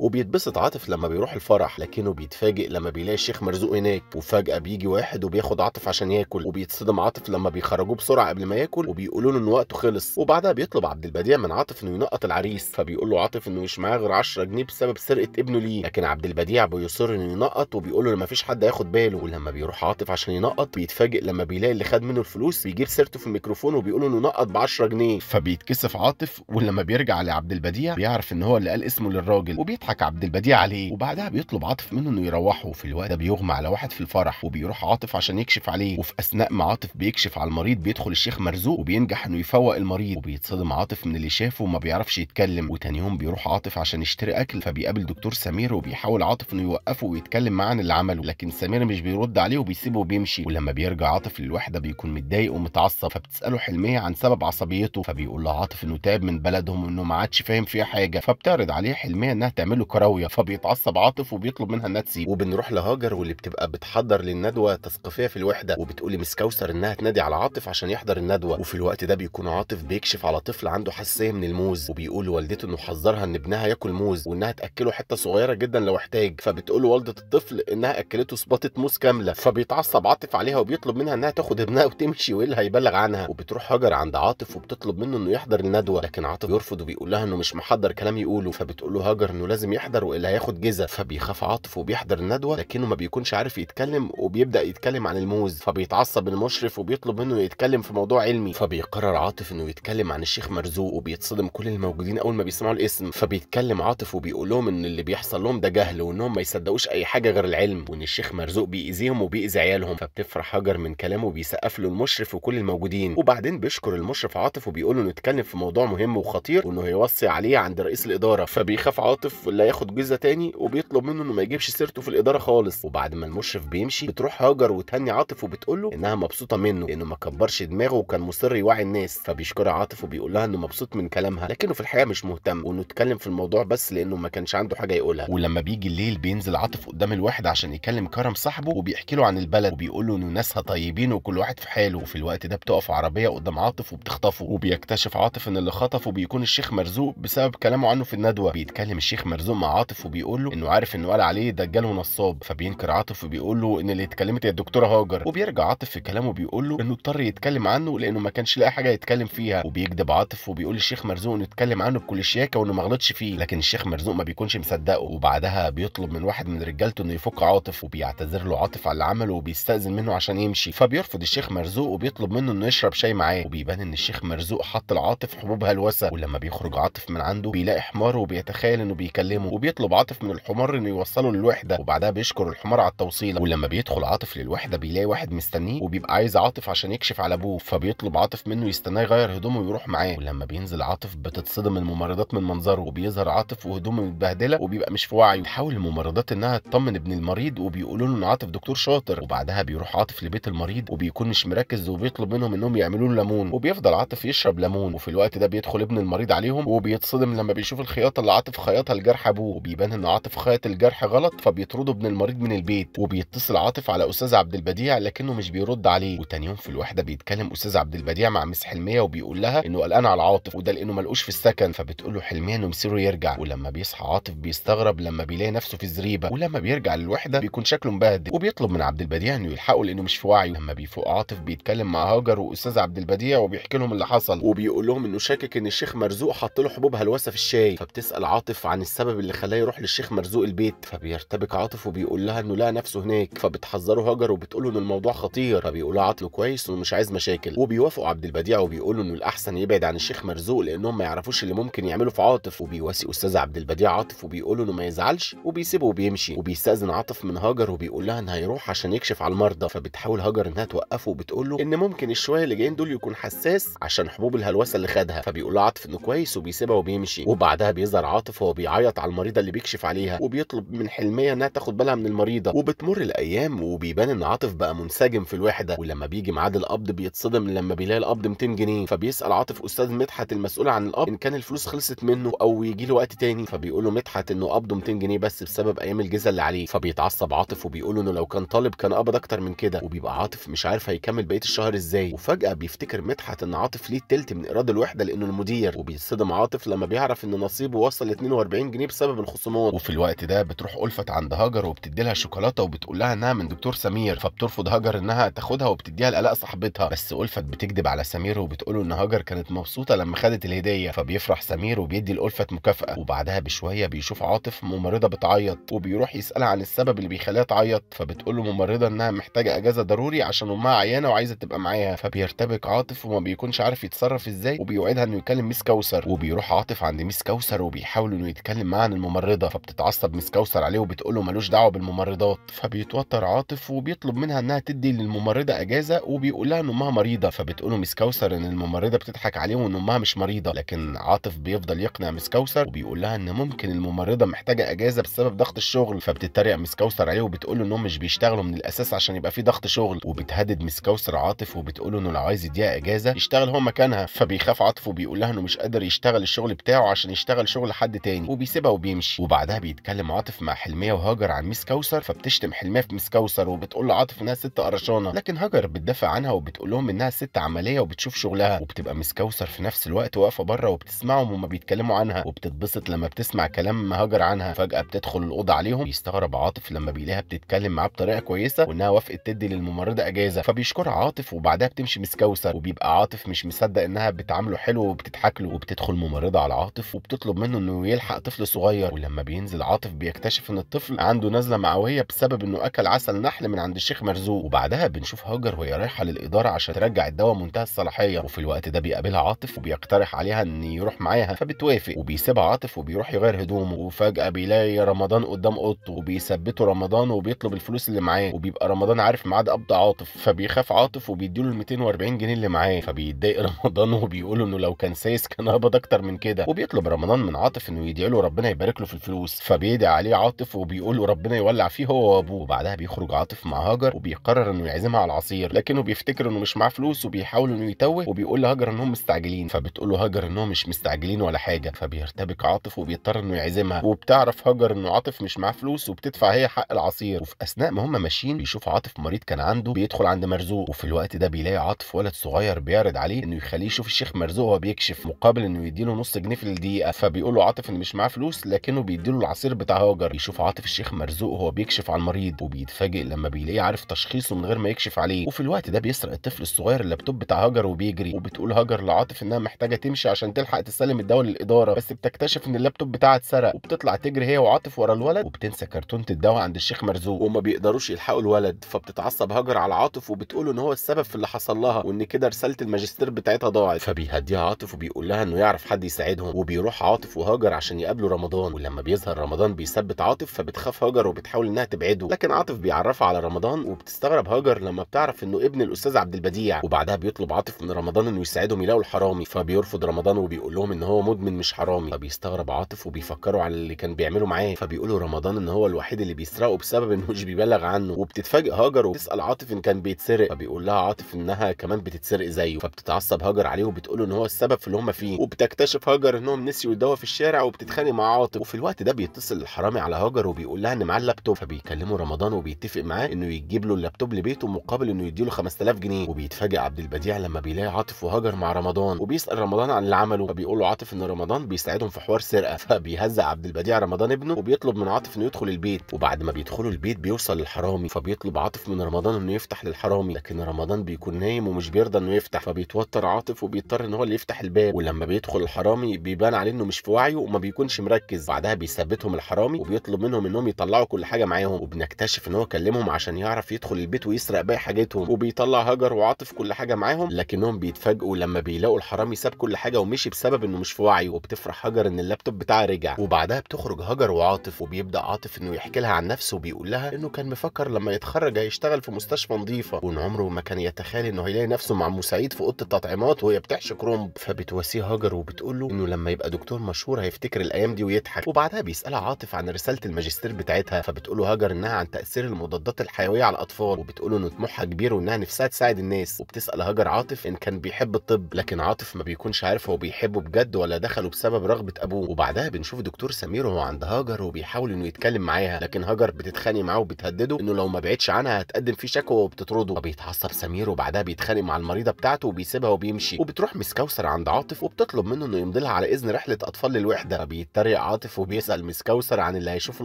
وبيتبسط عاطف لما بيروح الفرح لكنه بيتفاجئ لما بيلاقي الشيخ مرزوق هناك وفجاه بيجي واحد وبياخد عاطف عشان ياكل وبيتصدم عاطف لما بيخرجوه بسرعه قبل ما ياكل وبيقولوا له ان وقته خلص وبعدها بيطلب عبد البديع من عاطف انه ينقط العريس فبيقول له عاطف انه مش معاه غير 10 جنيه بسبب سرقه ابنه ليه لكن عبد البديع بيصر انه ينقط وبيقول له ان مفيش حد هياخد باله ولما بيروح عاطف عشان ينقط بيتفاجئ لما بيلاقي اللي خد منه الفلوس بيجيب سيرته في الميكروفون وبيقول له انه نقط ب 10 جنيه فبيتكسف عاطف ولما بيرجع لعبد البديع بيعرف ان هو اللي قال اسمه للراجل وبيضحك عبد البديع عليه وبعدها بيطلب عاطف منه انه يروحه في الوقت ده بيغمى على واحد في الفرح وبيروح عاطف عشان يكشف عليه وفي اثناء ما عاطف بيكشف على المريض بيدخل الشيخ مرزوق وبينجح انه يفوق المريض وبيتصدم عاطف من اللي شافه وما بيعرفش يتكلم وتاني يوم بيروح عاطف عشان يشتري اكل فبيقابل دكتور سمير وبيحاول عاطف انه يوقفه ويتكلم معاه عن اللي عمله لكن سمير مش بيرد عليه وبيسيبه وبيمشي ولما بيرجع عاطف للوحده بيكون متضايق ومتعصب فبتساله حلميه عن سبب عصبيته فبيقول له عاطف انه تعب من بلدهم وانه ما عادش فاهم فيها حاجه فبتعرض عليه حلميه انها تعمله كراويه فبيتعصب عاطف وبيطلب منها انها تسيبه وبنروح لهاجر واللي بتبقى بتحضر للندوه تثقيفيه في الوحده وبتقول لمس كوثر انها تنادي على عاطف عشان يحضر الندوه وفي الوقت ده بيكون عاطف بيكشف على طفل عنده حساسيه من الموز وبيقول لوالدته انه حذرها ان ابنها ياكل موز وانها تاكله حته صغيره جدا لو احتاج فبتقول والده الطفل انها اكلته سباطه موز كامله فبيتعصب عاطف عليها وبيطلب منها انها تاخد ابنها وتمشي ويلها هيبلغ عنها وبتروح هاجر عند عاطف وبتطلب منه انه يحضر الندوه لكن عاطف يرفض وبيقول لها انه مش محضر كلام يقوله فبتقول له هاجر انه لازم يحضر والا هياخد جزا فبيخاف عاطف وبيحضر الندوه لكنه ما بيكونش عارف يتكلم وبيبدا يتكلم عن الموز فبيتعصب المشرف وبيطلب منه يتكلم في موضوع علمي فبيقرر عاطف انه يتكلم عن الشيخ مرزوق وبيتصدم كل الموجودين اول ما بيسمعوا الاسم فبيتكلم عاطف وبيقول لهم ان اللي بيحصل لهم ده جهل وانهم ما يصدقوش اي حاجه غير العلم وان الشيخ مرزوق بيأذيهم وبيأذي عيالهم فبتفرح هاجر من كلامه وبيسقف له المشرف وكل الموجودين وبعدين بيشكر المشرف عاطف وبيقول له نتكلم في موضوع مهم وخطير وانه هيوصي عليه عند رئيس الاداره فبيخاف عاطف لا ياخد جيزه تاني وبيطلب منه انه ما يجيبش سيرته في الاداره خالص وبعد ما المشرف بيمشي بتروح هاجر وتهني عاطف وبتقول له انها مبسوطه منه لانه ما كبرش دماغه وكان مصر يوعي الناس فبيشكرها عاطف وبيقول لها انه مبسوط من كلامها لكنه في الحقيقه مش مهتم وانه اتكلم في الموضوع بس لانه ما كانش عنده حاجه يقولها ولما بيجي الليل بينزل عاطف قدام الواحد عشان يكلم كرم صاحبه وبيحكي له عن البلد وبيقول له انه ناسها طيبين وكل واحد في حاله وفي الوقت ده بتقف عربيه قدام عاطف وبتخطفه وبيكتشف عاطف ان اللي خطفه بيكون الشيخ مرزوق بسبب كلامه عنه في الندوه بيتكلم الشيخ مرزوق مع عاطف وبيقول له انه عارف انه قال عليه دجال ونصاب فبينكر عاطف وبيقول له ان اللي اتكلمت هي الدكتوره هاجر وبيرجع عاطف في كلامه بيقول له انه اضطر يتكلم عنه لانه ما كانش لاقي حاجه يتكلم فيها وبيكذب عاطف وبيقول للشيخ مرزوق انه اتكلم عنه بكل شياكه وانه ما غلطش فيه لكن الشيخ مرزوق ما بيكونش مصدقه وبعدها بيطلب من واحد من رجالته انه يفك عاطف وبيعتذر له عاطف على اللي عمله وبيستاذن منه عشان يمشي فبيرفض الشيخ مرزوق وبيطلب منه انه يشرب شاي معاه وبيبان ان الشيخ مرزوق حط العاطف حبوبها الواسع ولما بيخرج عاطف من عنده بيلاقي حمار وبيتخيل انه بيكلمه وبيطلب عاطف من الحمار انه يوصله للوحده وبعدها بيشكر الحمار على التوصيله ولما بيدخل عاطف للوحده بيلاقي واحد مستنيه وبيبقى عايز عاطف عشان يكشف على ابوه فبيطلب عاطف منه يستناه يغير هدومه ويروح معاه ولما بينزل عاطف بتتصدم الممرضات من منظره وبيظهر عاطف وهدومه متبهدله وبيبقى مش في وعي وتحاول الممرضات انها تطمن ابن المريض وبيقولوا له ان عاطف دكتور شاطر وبعدها بيروح عاطف لبيت المريض وبيكون مش مركز وبيطلب منهم انهم يعملوا له ليمون وبيفضل عاطف يشرب ليمون وفي الوقت الوقت ده بيدخل ابن المريض عليهم وبيتصدم لما بيشوف الخياطه اللي عاطف خياطها لجرح ابوه وبيبان ان عاطف خيط الجرح غلط فبيطردوا ابن المريض من البيت وبيتصل عاطف على استاذ عبد البديع لكنه مش بيرد عليه وتاني يوم في الوحده بيتكلم استاذ عبد البديع مع مس حلميه وبيقول لها انه قلقان على عاطف وده لانه ملقوش في السكن فبتقول له حلميه انه مصيره يرجع ولما بيصحى عاطف بيستغرب لما بيلاقي نفسه في زريبه ولما بيرجع للوحده بيكون شكله مبهدل وبيطلب من عبد البديع انه يلحقه لانه مش في وعيه لما بيفوق عاطف بيتكلم مع هاجر واستاذ عبد البديع وبيحكي لهم اللي حصل وبيقول لهم انه شاكك ان الشيخ مرزوق حط له حبوب هلوسه في الشاي فبتسال عاطف عن السبب اللي خلاه يروح للشيخ مرزوق البيت فبيرتبك عاطف وبيقول لها انه لقى نفسه هناك فبتحذره هاجر وبتقول له ان الموضوع خطير فبيقول لها عاطف كويس ومش عايز مشاكل وبيوافقوا عبد البديع وبيقول انه الاحسن يبعد عن الشيخ مرزوق لانهم ما يعرفوش اللي ممكن يعمله في عاطف وبيواسي استاذ عبد البديع عاطف وبيقول له انه ما يزعلش وبيسيبه وبيمشي وبيستاذن عاطف من هاجر وبيقول لها انها هيروح عشان يكشف على المرضى فبتحاول هاجر انها توقفه وبتقول له ان ممكن الشويه اللي جايين دول يكون حساس عشان حبوب الهلوسه اللي خدها بعدها فبيقول عاطف انه كويس وبيسيبها وبيمشي وبعدها بيظهر عاطف وهو بيعيط على المريضه اللي بيكشف عليها وبيطلب من حلميه انها تاخد بالها من المريضه وبتمر الايام وبيبان ان عاطف بقى منسجم في الوحده ولما بيجي ميعاد القبض بيتصدم لما بيلاقي القبض 200 جنيه فبيسال عاطف استاذ مدحت المسؤول عن القبض ان كان الفلوس خلصت منه او يجي له وقت تاني فبيقول له مدحت انه قبضه 200 جنيه بس بسبب ايام الجزا اللي عليه فبيتعصب عاطف وبيقول انه لو كان طالب كان قبض اكتر من كده وبيبقى عاطف مش عارف هيكمل بقيه الشهر ازاي وفجاه بيفتكر مدحت ان عاطف ليه التلت من ايراد الوحده الوحده لانه المدير وبيصدم عاطف لما بيعرف ان نصيبه وصل 42 جنيه بسبب الخصومات وفي الوقت ده بتروح الفت عند هاجر وبتدي لها شوكولاته وبتقول لها انها من دكتور سمير فبترفض هاجر انها تاخدها وبتديها لالاء صاحبتها بس الفت بتكذب على سمير وبتقول ان هاجر كانت مبسوطه لما خدت الهديه فبيفرح سمير وبيدي لألفت مكافاه وبعدها بشويه بيشوف عاطف ممرضه بتعيط وبيروح يسالها عن السبب اللي بيخليها تعيط فبتقول له ممرضه انها محتاجه اجازه ضروري عشان امها عيانه وعايزه تبقى معاها فبيرتبك عاطف وما بيكونش عارف يتصرف ازاي وبي بيوعدها انه يكلم ميس كوثر وبيروح عاطف عند ميس كوثر وبيحاول انه يتكلم معاها عن الممرضه فبتتعصب ميس كوثر عليه وبتقول له ملوش دعوه بالممرضات فبيتوتر عاطف وبيطلب منها انها تدي للممرضه اجازه وبيقول لها ان امها مريضه فبتقول له ميس كوثر ان الممرضه بتضحك عليه وان امها مش مريضه لكن عاطف بيفضل يقنع ميس كوثر وبيقول لها ان ممكن الممرضه محتاجه اجازه بسبب ضغط الشغل فبتتريق ميس كوثر عليه وبتقول له انهم مش بيشتغلوا من الاساس عشان يبقى في ضغط شغل وبتهدد ميس كوثر عاطف وبتقول له انه لو عايز يديها اجازه يشتغل هو مكانها فبيخاف عاطفه بيقول لها انه مش قادر يشتغل الشغل بتاعه عشان يشتغل شغل حد تاني وبيسيبها وبيمشي وبعدها بيتكلم عاطف مع حلميه وهاجر عن ميس كوثر فبتشتم حلميه في ميس كوثر وبتقول لعاطف انها ست قرشانه لكن هاجر بتدافع عنها وبتقول لهم انها ست عمليه وبتشوف شغلها وبتبقى ميس كوثر في نفس الوقت واقفه بره وبتسمعهم وما بيتكلموا عنها وبتتبسط لما بتسمع كلام هاجر عنها فجاه بتدخل الاوضه عليهم بيستغرب عاطف لما بيلاقيها بتتكلم معاه بطريقه كويسه وانها وافقت تدي للممرضه اجازه فبيشكرها عاطف وبعدها بتمشي ميس كوثر وبيبقى عاطف مش مصدق انها بتعامله حلو وبتضحك له وبتدخل ممرضه على عاطف وبتطلب منه انه يلحق طفل صغير ولما بينزل عاطف بيكتشف ان الطفل عنده نزله معويه بسبب انه اكل عسل نحل من عند الشيخ مرزوق وبعدها بنشوف هاجر وهي رايحه للاداره عشان ترجع الدواء منتهى الصلاحيه وفي الوقت ده بيقابلها عاطف وبيقترح عليها ان يروح معاها فبتوافق وبيسيبها عاطف وبيروح يغير هدومه وفجاه بيلاقي رمضان قدام اوضته وبيثبته رمضان وبيطلب الفلوس اللي معاه وبيبقى رمضان عارف ميعاد قبض عاطف فبيخاف عاطف وبيديله ال 240 جنيه اللي معاه فبيتضايق رمضان وبيقول انه لو كان سايس كان هبط اكتر من كده وبيطلب رمضان من عاطف انه يدعي له ربنا يبارك له في الفلوس فبيدعي عليه عاطف وبيقول له ربنا يولع فيه هو وابوه وبعدها بيخرج عاطف مع هاجر وبيقرر انه يعزمها على العصير لكنه بيفتكر انه مش معاه فلوس وبيحاول انه يتوه وبيقول لهاجر انهم مستعجلين فبتقول له هاجر انهم مش مستعجلين ولا حاجه فبيرتبك عاطف وبيضطر انه يعزمها وبتعرف هاجر انه عاطف مش معاه فلوس وبتدفع هي حق العصير وفي اثناء ما هم ماشيين بيشوف عاطف مريض كان عنده بيدخل عند مرزوق وفي الوقت ده بيلاقي عاطف ولد صغير بيعرض عليه انه يخليه يشوف الشيخ مرزوق وهو بيكشف مقابل انه يديله نص جنيه في الدقيقه فبيقول له عاطف ان مش معاه فلوس لكنه بيديله العصير بتاع هاجر يشوف عاطف الشيخ مرزوق وهو بيكشف عن المريض وبيتفاجئ لما بيلاقيه عارف تشخيصه من غير ما يكشف عليه وفي الوقت ده بيسرق الطفل الصغير اللابتوب بتاع هاجر وبيجري وبتقول هاجر لعاطف انها محتاجه تمشي عشان تلحق تسلم الدواء للاداره بس بتكتشف ان اللابتوب بتاعها اتسرق وبتطلع تجري هي وعاطف ورا الولد وبتنسى كرتونه الدواء عند الشيخ مرزوق وما بيقدروش يلحقوا الولد فبتتعصب هاجر على عاطف وبتقول ان هو السبب في اللي حصل لها وان كده رساله الماجستير بتاعتها ضاعت فبيهدي بيديها عاطف وبيقول لها انه يعرف حد يساعدهم وبيروح عاطف وهاجر عشان يقابلوا رمضان ولما بيظهر رمضان بيثبت عاطف فبتخاف هاجر وبتحاول انها تبعده لكن عاطف بيعرفها على رمضان وبتستغرب هاجر لما بتعرف انه ابن الاستاذ عبد البديع وبعدها بيطلب عاطف من رمضان انه يساعدهم يلاقوا الحرامي فبيرفض رمضان وبيقول لهم ان هو مدمن مش حرامي فبيستغرب عاطف وبيفكروا على اللي كان بيعمله معاه فبيقولوا رمضان ان هو الوحيد اللي بيسرقه بسبب انه مش بيبلغ عنه وبتتفاجئ هاجر وبتسال عاطف ان كان بيتسرق فبيقول لها عاطف انها كمان بتتسرق زيه فبتتعصب هاجر عليه وبتقول ان هو هو السبب في اللي هم فيه وبتكتشف هاجر انهم نسيوا الدواء في الشارع وبتتخانق مع عاطف وفي الوقت ده بيتصل الحرامي على هاجر وبيقول لها ان معاه اللابتوب فبيكلمه رمضان وبيتفق معاه انه يجيب له اللابتوب لبيته مقابل انه يديله 5000 جنيه وبيتفاجئ عبد البديع لما بيلاقي عاطف وهاجر مع رمضان وبيسال رمضان عن اللي عمله فبيقول له عاطف ان رمضان بيساعدهم في حوار سرقه فبيهزق عبد البديع رمضان ابنه وبيطلب من عاطف انه يدخل البيت وبعد ما بيدخلوا البيت بيوصل للحرامي فبيطلب عاطف من رمضان انه يفتح للحرامي لكن رمضان بيكون نايم ومش بيرضى انه يفتح فبيتوتر عاطف وبيضطر ان هو يفتح الباب ولما بيدخل الحرامي بيبان عليه انه مش في وعيه وما بيكونش مركز بعدها بيثبتهم الحرامي وبيطلب منهم انهم يطلعوا كل حاجه معاهم وبنكتشف ان هو كلمهم عشان يعرف يدخل البيت ويسرق باقي حاجتهم وبيطلع هجر وعاطف كل حاجه معاهم لكنهم بيتفاجئوا لما بيلاقوا الحرامي ساب كل حاجه ومشي بسبب انه مش في وعيه وبتفرح هجر ان اللابتوب بتاعها رجع وبعدها بتخرج هجر وعاطف وبيبدا عاطف انه يحكي لها عن نفسه وبيقول لها انه كان مفكر لما يتخرج هيشتغل في مستشفى نظيفه وان عمره ما كان يتخيل انه هيلاقي نفسه مع مساعد في اوضه التطعيمات وهي بتحشي ترامب فبتواسيه هاجر وبتقول له انه لما يبقى دكتور مشهور هيفتكر الايام دي ويضحك وبعدها بيسالها عاطف عن رساله الماجستير بتاعتها فبتقول له هاجر انها عن تاثير المضادات الحيويه على الاطفال وبتقول له طموحها كبير وانها نفسها تساعد الناس وبتسال هاجر عاطف ان كان بيحب الطب لكن عاطف ما بيكونش عارف هو بيحبه بجد ولا دخله بسبب رغبه ابوه وبعدها بنشوف دكتور سمير وهو عند هاجر وبيحاول انه يتكلم معاها لكن هاجر بتتخانق معاه وبتهدده انه لو ما بعدش عنها هتقدم فيه شكوى وبتطرده فبيتعصب سمير وبعدها بيتخانق مع المريضه بتاعته وبيسيبها وبيمشي وبتروح مسكه كوثر عند عاطف وبتطلب منه انه يمضي لها على اذن رحله اطفال للوحده فبيتريق عاطف وبيسال مس كوثر عن اللي هيشوفه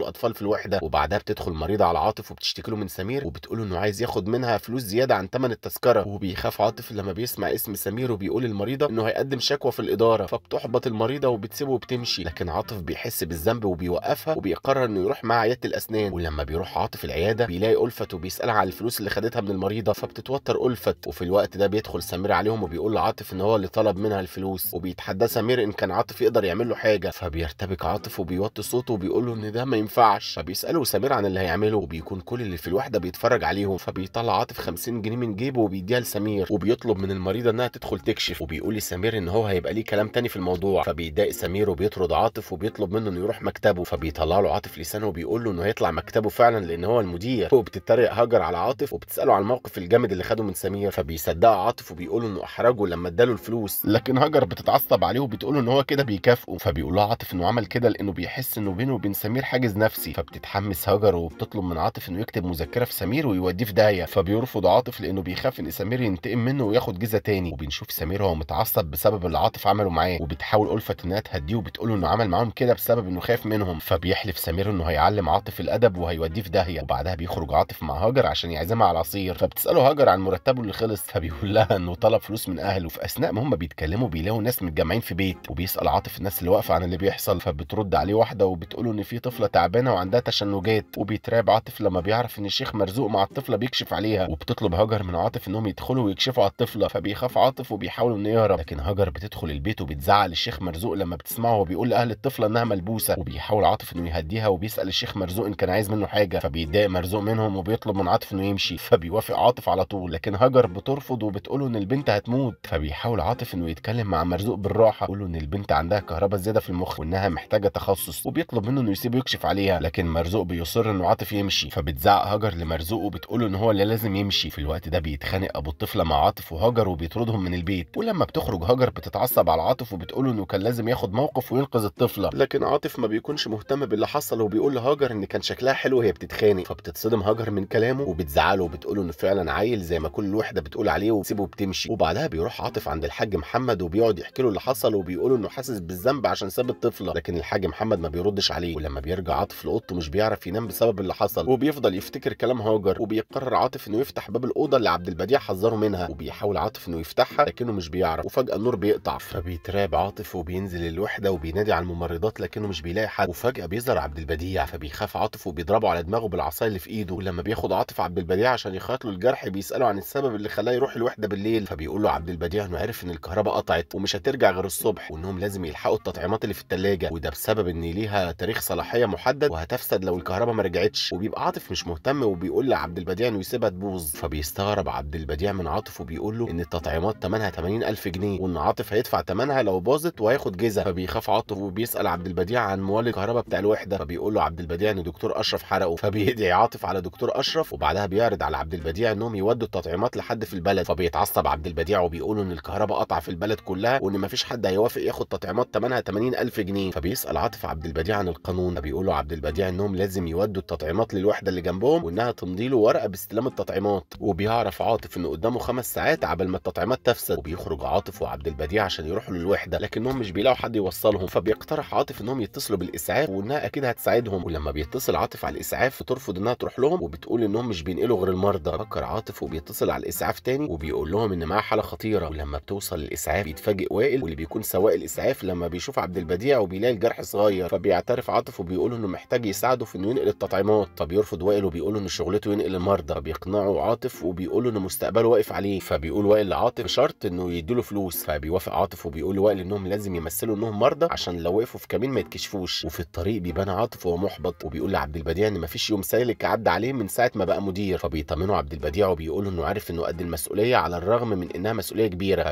الاطفال في الوحده وبعدها بتدخل مريضه على عاطف وبتشتكي له من سمير وبتقول انه عايز ياخد منها فلوس زياده عن ثمن التذكره وبيخاف عاطف لما بيسمع اسم سمير وبيقول المريضه انه هيقدم شكوى في الاداره فبتحبط المريضه وبتسيبه وبتمشي لكن عاطف بيحس بالذنب وبيوقفها وبيقرر انه يروح مع عياده الاسنان ولما بيروح عاطف العياده بيلاقي الفت وبيسالها على الفلوس اللي خدتها من المريضه فبتتوتر الفت وفي الوقت ده بيدخل سمير عليهم وبيقول لعاطف ان هو اللي طلب طلب منها الفلوس وبيتحدى سمير ان كان عاطف يقدر يعمل له حاجه فبيرتبك عاطف وبيوطي صوته وبيقول له ان ده ما ينفعش فبيساله سمير عن اللي هيعمله وبيكون كل اللي في الوحده بيتفرج عليهم فبيطلع عاطف 50 جنيه من جيبه وبيديها لسمير وبيطلب من المريضه انها تدخل تكشف وبيقول لسمير ان هو هيبقى ليه كلام تاني في الموضوع فبيضايق سمير وبيطرد عاطف وبيطلب منه انه يروح مكتبه فبيطلع له عاطف لسانه وبيقول له انه هيطلع مكتبه فعلا لان هو المدير وبتتريق هاجر على عاطف وبتساله على الموقف الجامد اللي خده من سمير فبيصدقها عاطف وبيقول انه احرجه لما اداله الفلوس لكن هاجر بتتعصب عليه وبتقول له ان هو كده بيكافئه فبيقول لها عاطف انه عمل كده لانه بيحس انه بينه وبين سمير حاجز نفسي فبتتحمس هاجر وبتطلب من عاطف انه يكتب مذكره في سمير ويوديه في داهيه فبيرفض عاطف لانه بيخاف ان سمير ينتقم منه وياخد جيزه تاني وبنشوف سمير هو متعصب بسبب اللي عاطف عمله معاه وبتحاول الفه انها تهديه وبتقول انه عمل معاهم كده بسبب انه خايف منهم فبيحلف سمير انه هيعلم عاطف الادب وهيوديه في داهيه وبعدها بيخرج عاطف مع هاجر عشان يعزمها على عصير فبتساله هاجر عن مرتبه اللي خلص فبيقول لها انه طلب فلوس من اهله اثناء ما هم بيتكلموا بيلاقوا ناس متجمعين في بيت وبيسال عاطف الناس اللي واقفه عن اللي بيحصل فبترد عليه واحده وبتقوله ان في طفله تعبانه وعندها تشنجات وبيتراب عاطف لما بيعرف ان الشيخ مرزوق مع الطفله بيكشف عليها وبتطلب هاجر من عاطف انهم يدخلوا ويكشفوا على الطفله فبيخاف عاطف وبيحاولوا انه يهرب لكن هاجر بتدخل البيت وبتزعل الشيخ مرزوق لما بتسمعه وهو بيقول لاهل الطفله انها ملبوسه وبيحاول عاطف انه يهديها وبيسال الشيخ مرزوق ان كان عايز منه حاجه فبيتضايق مرزوق منهم وبيطلب من عاطف انه يمشي فبيوافق عاطف على طول لكن هاجر بترفض وبتقوله ان البنت هتموت فبيحاول عاطف انه يتكلم مع مرزوق بالراحه يقول له ان البنت عندها كهرباء زياده في المخ وانها محتاجه تخصص وبيطلب منه انه يسيبه يكشف عليها لكن مرزوق بيصر انه عاطف يمشي فبتزعق هاجر لمرزوق وبتقول ان هو اللي لازم يمشي في الوقت ده بيتخانق ابو الطفله مع عاطف وهاجر وبيطردهم من البيت ولما بتخرج هاجر بتتعصب على عاطف وبتقول انه كان لازم ياخد موقف وينقذ الطفله لكن عاطف ما بيكونش مهتم باللي حصل وبيقول لهاجر ان كان شكلها حلو وهي بتتخانق فبتتصدم هاجر من كلامه وبتزعله وبتقول انه فعلا عيل زي ما كل واحده بتقول عليه وبتمشي وبعدها بيروح عاطف عند الحاج محمد وبيقعد يحكي له اللي حصل وبيقول انه حاسس بالذنب عشان ساب الطفله لكن الحاج محمد ما بيردش عليه ولما بيرجع عاطف لاوضته مش بيعرف ينام بسبب اللي حصل وبيفضل يفتكر كلام هاجر وبيقرر عاطف انه يفتح باب الاوضه اللي عبد البديع حذره منها وبيحاول عاطف انه يفتحها لكنه مش بيعرف وفجاه النور بيقطع فبيتراب عاطف وبينزل الوحده وبينادي على الممرضات لكنه مش بيلاقي حد وفجاه بيظهر عبد البديع فبيخاف عاطف وبيضربه على دماغه بالعصايه اللي في ايده ولما بياخد عاطف عبد البديع عشان يخيط له الجرح بيساله عن السبب اللي خلاه يروح الوحده بالليل فبيقول له عبد البديع انه عرف ان الكهرباء الكهرباء قطعت ومش هترجع غير الصبح وانهم لازم يلحقوا التطعيمات اللي في الثلاجه وده بسبب ان ليها تاريخ صلاحيه محدد وهتفسد لو الكهرباء ما رجعتش وبيبقى عاطف مش مهتم وبيقول لعبد البديع انه يسيبها تبوظ فبيستغرب عبد البديع من عاطف وبيقول له ان التطعيمات ثمنها 80000 جنيه وان عاطف هيدفع ثمنها لو باظت وهياخد جيزه فبيخاف عاطف وبيسال عبد البديع عن موال الكهرباء بتاع الوحده فبيقول له عبد البديع ان دكتور اشرف حرقه فبيدعي عاطف على دكتور اشرف وبعدها بيعرض على عبد البديع انهم يودوا التطعيمات لحد في البلد فبيتعصب عبد البديع وبيقول ان الكهرباء قطعت في البلد كلها وان مفيش حد هيوافق ياخد تطعيمات ثمنها 80000 جنيه فبيسال عاطف عبد البديع عن القانون فبيقولوا عبد البديع انهم لازم يودوا التطعيمات للوحده اللي جنبهم وانها تمضي له ورقه باستلام التطعيمات وبيعرف عاطف ان قدامه خمس ساعات قبل ما التطعيمات تفسد وبيخرج عاطف وعبد البديع عشان يروحوا للوحده لكنهم مش بيلاقوا حد يوصلهم فبيقترح عاطف انهم يتصلوا بالاسعاف وانها اكيد هتساعدهم ولما بيتصل عاطف على الاسعاف بترفض انها تروح لهم وبتقول انهم مش بينقلوا غير المرضى فكر عاطف وبيتصل على الاسعاف تاني وبيقول لهم ان معاه حاله خطيره ولما بتوصل الاسعاف بيتفاجئ وائل واللي بيكون سواق الاسعاف لما بيشوف عبد البديع وبيلاقي الجرح صغير فبيعترف عاطف وبيقول انه محتاج يساعده في انه ينقل التطعيمات فبيرفض وائل وبيقول ان شغلته ينقل المرضى بيقنعه عاطف وبيقول ان مستقبله واقف عليه فبيقول وائل لعاطف بشرط انه يديله فلوس فبيوافق عاطف وبيقول لوائل انهم لازم يمثلوا انهم مرضى عشان لو وقفوا في كمين ما يتكشفوش وفي الطريق بيبان عاطف وهو محبط وبيقول لعبد البديع ان مفيش يوم سالك عدى عليه من ساعه ما بقى مدير فبيطمنه عبد البديع وبيقول انه عارف انه قد المسؤوليه على الرغم من انها مسؤوليه كبيره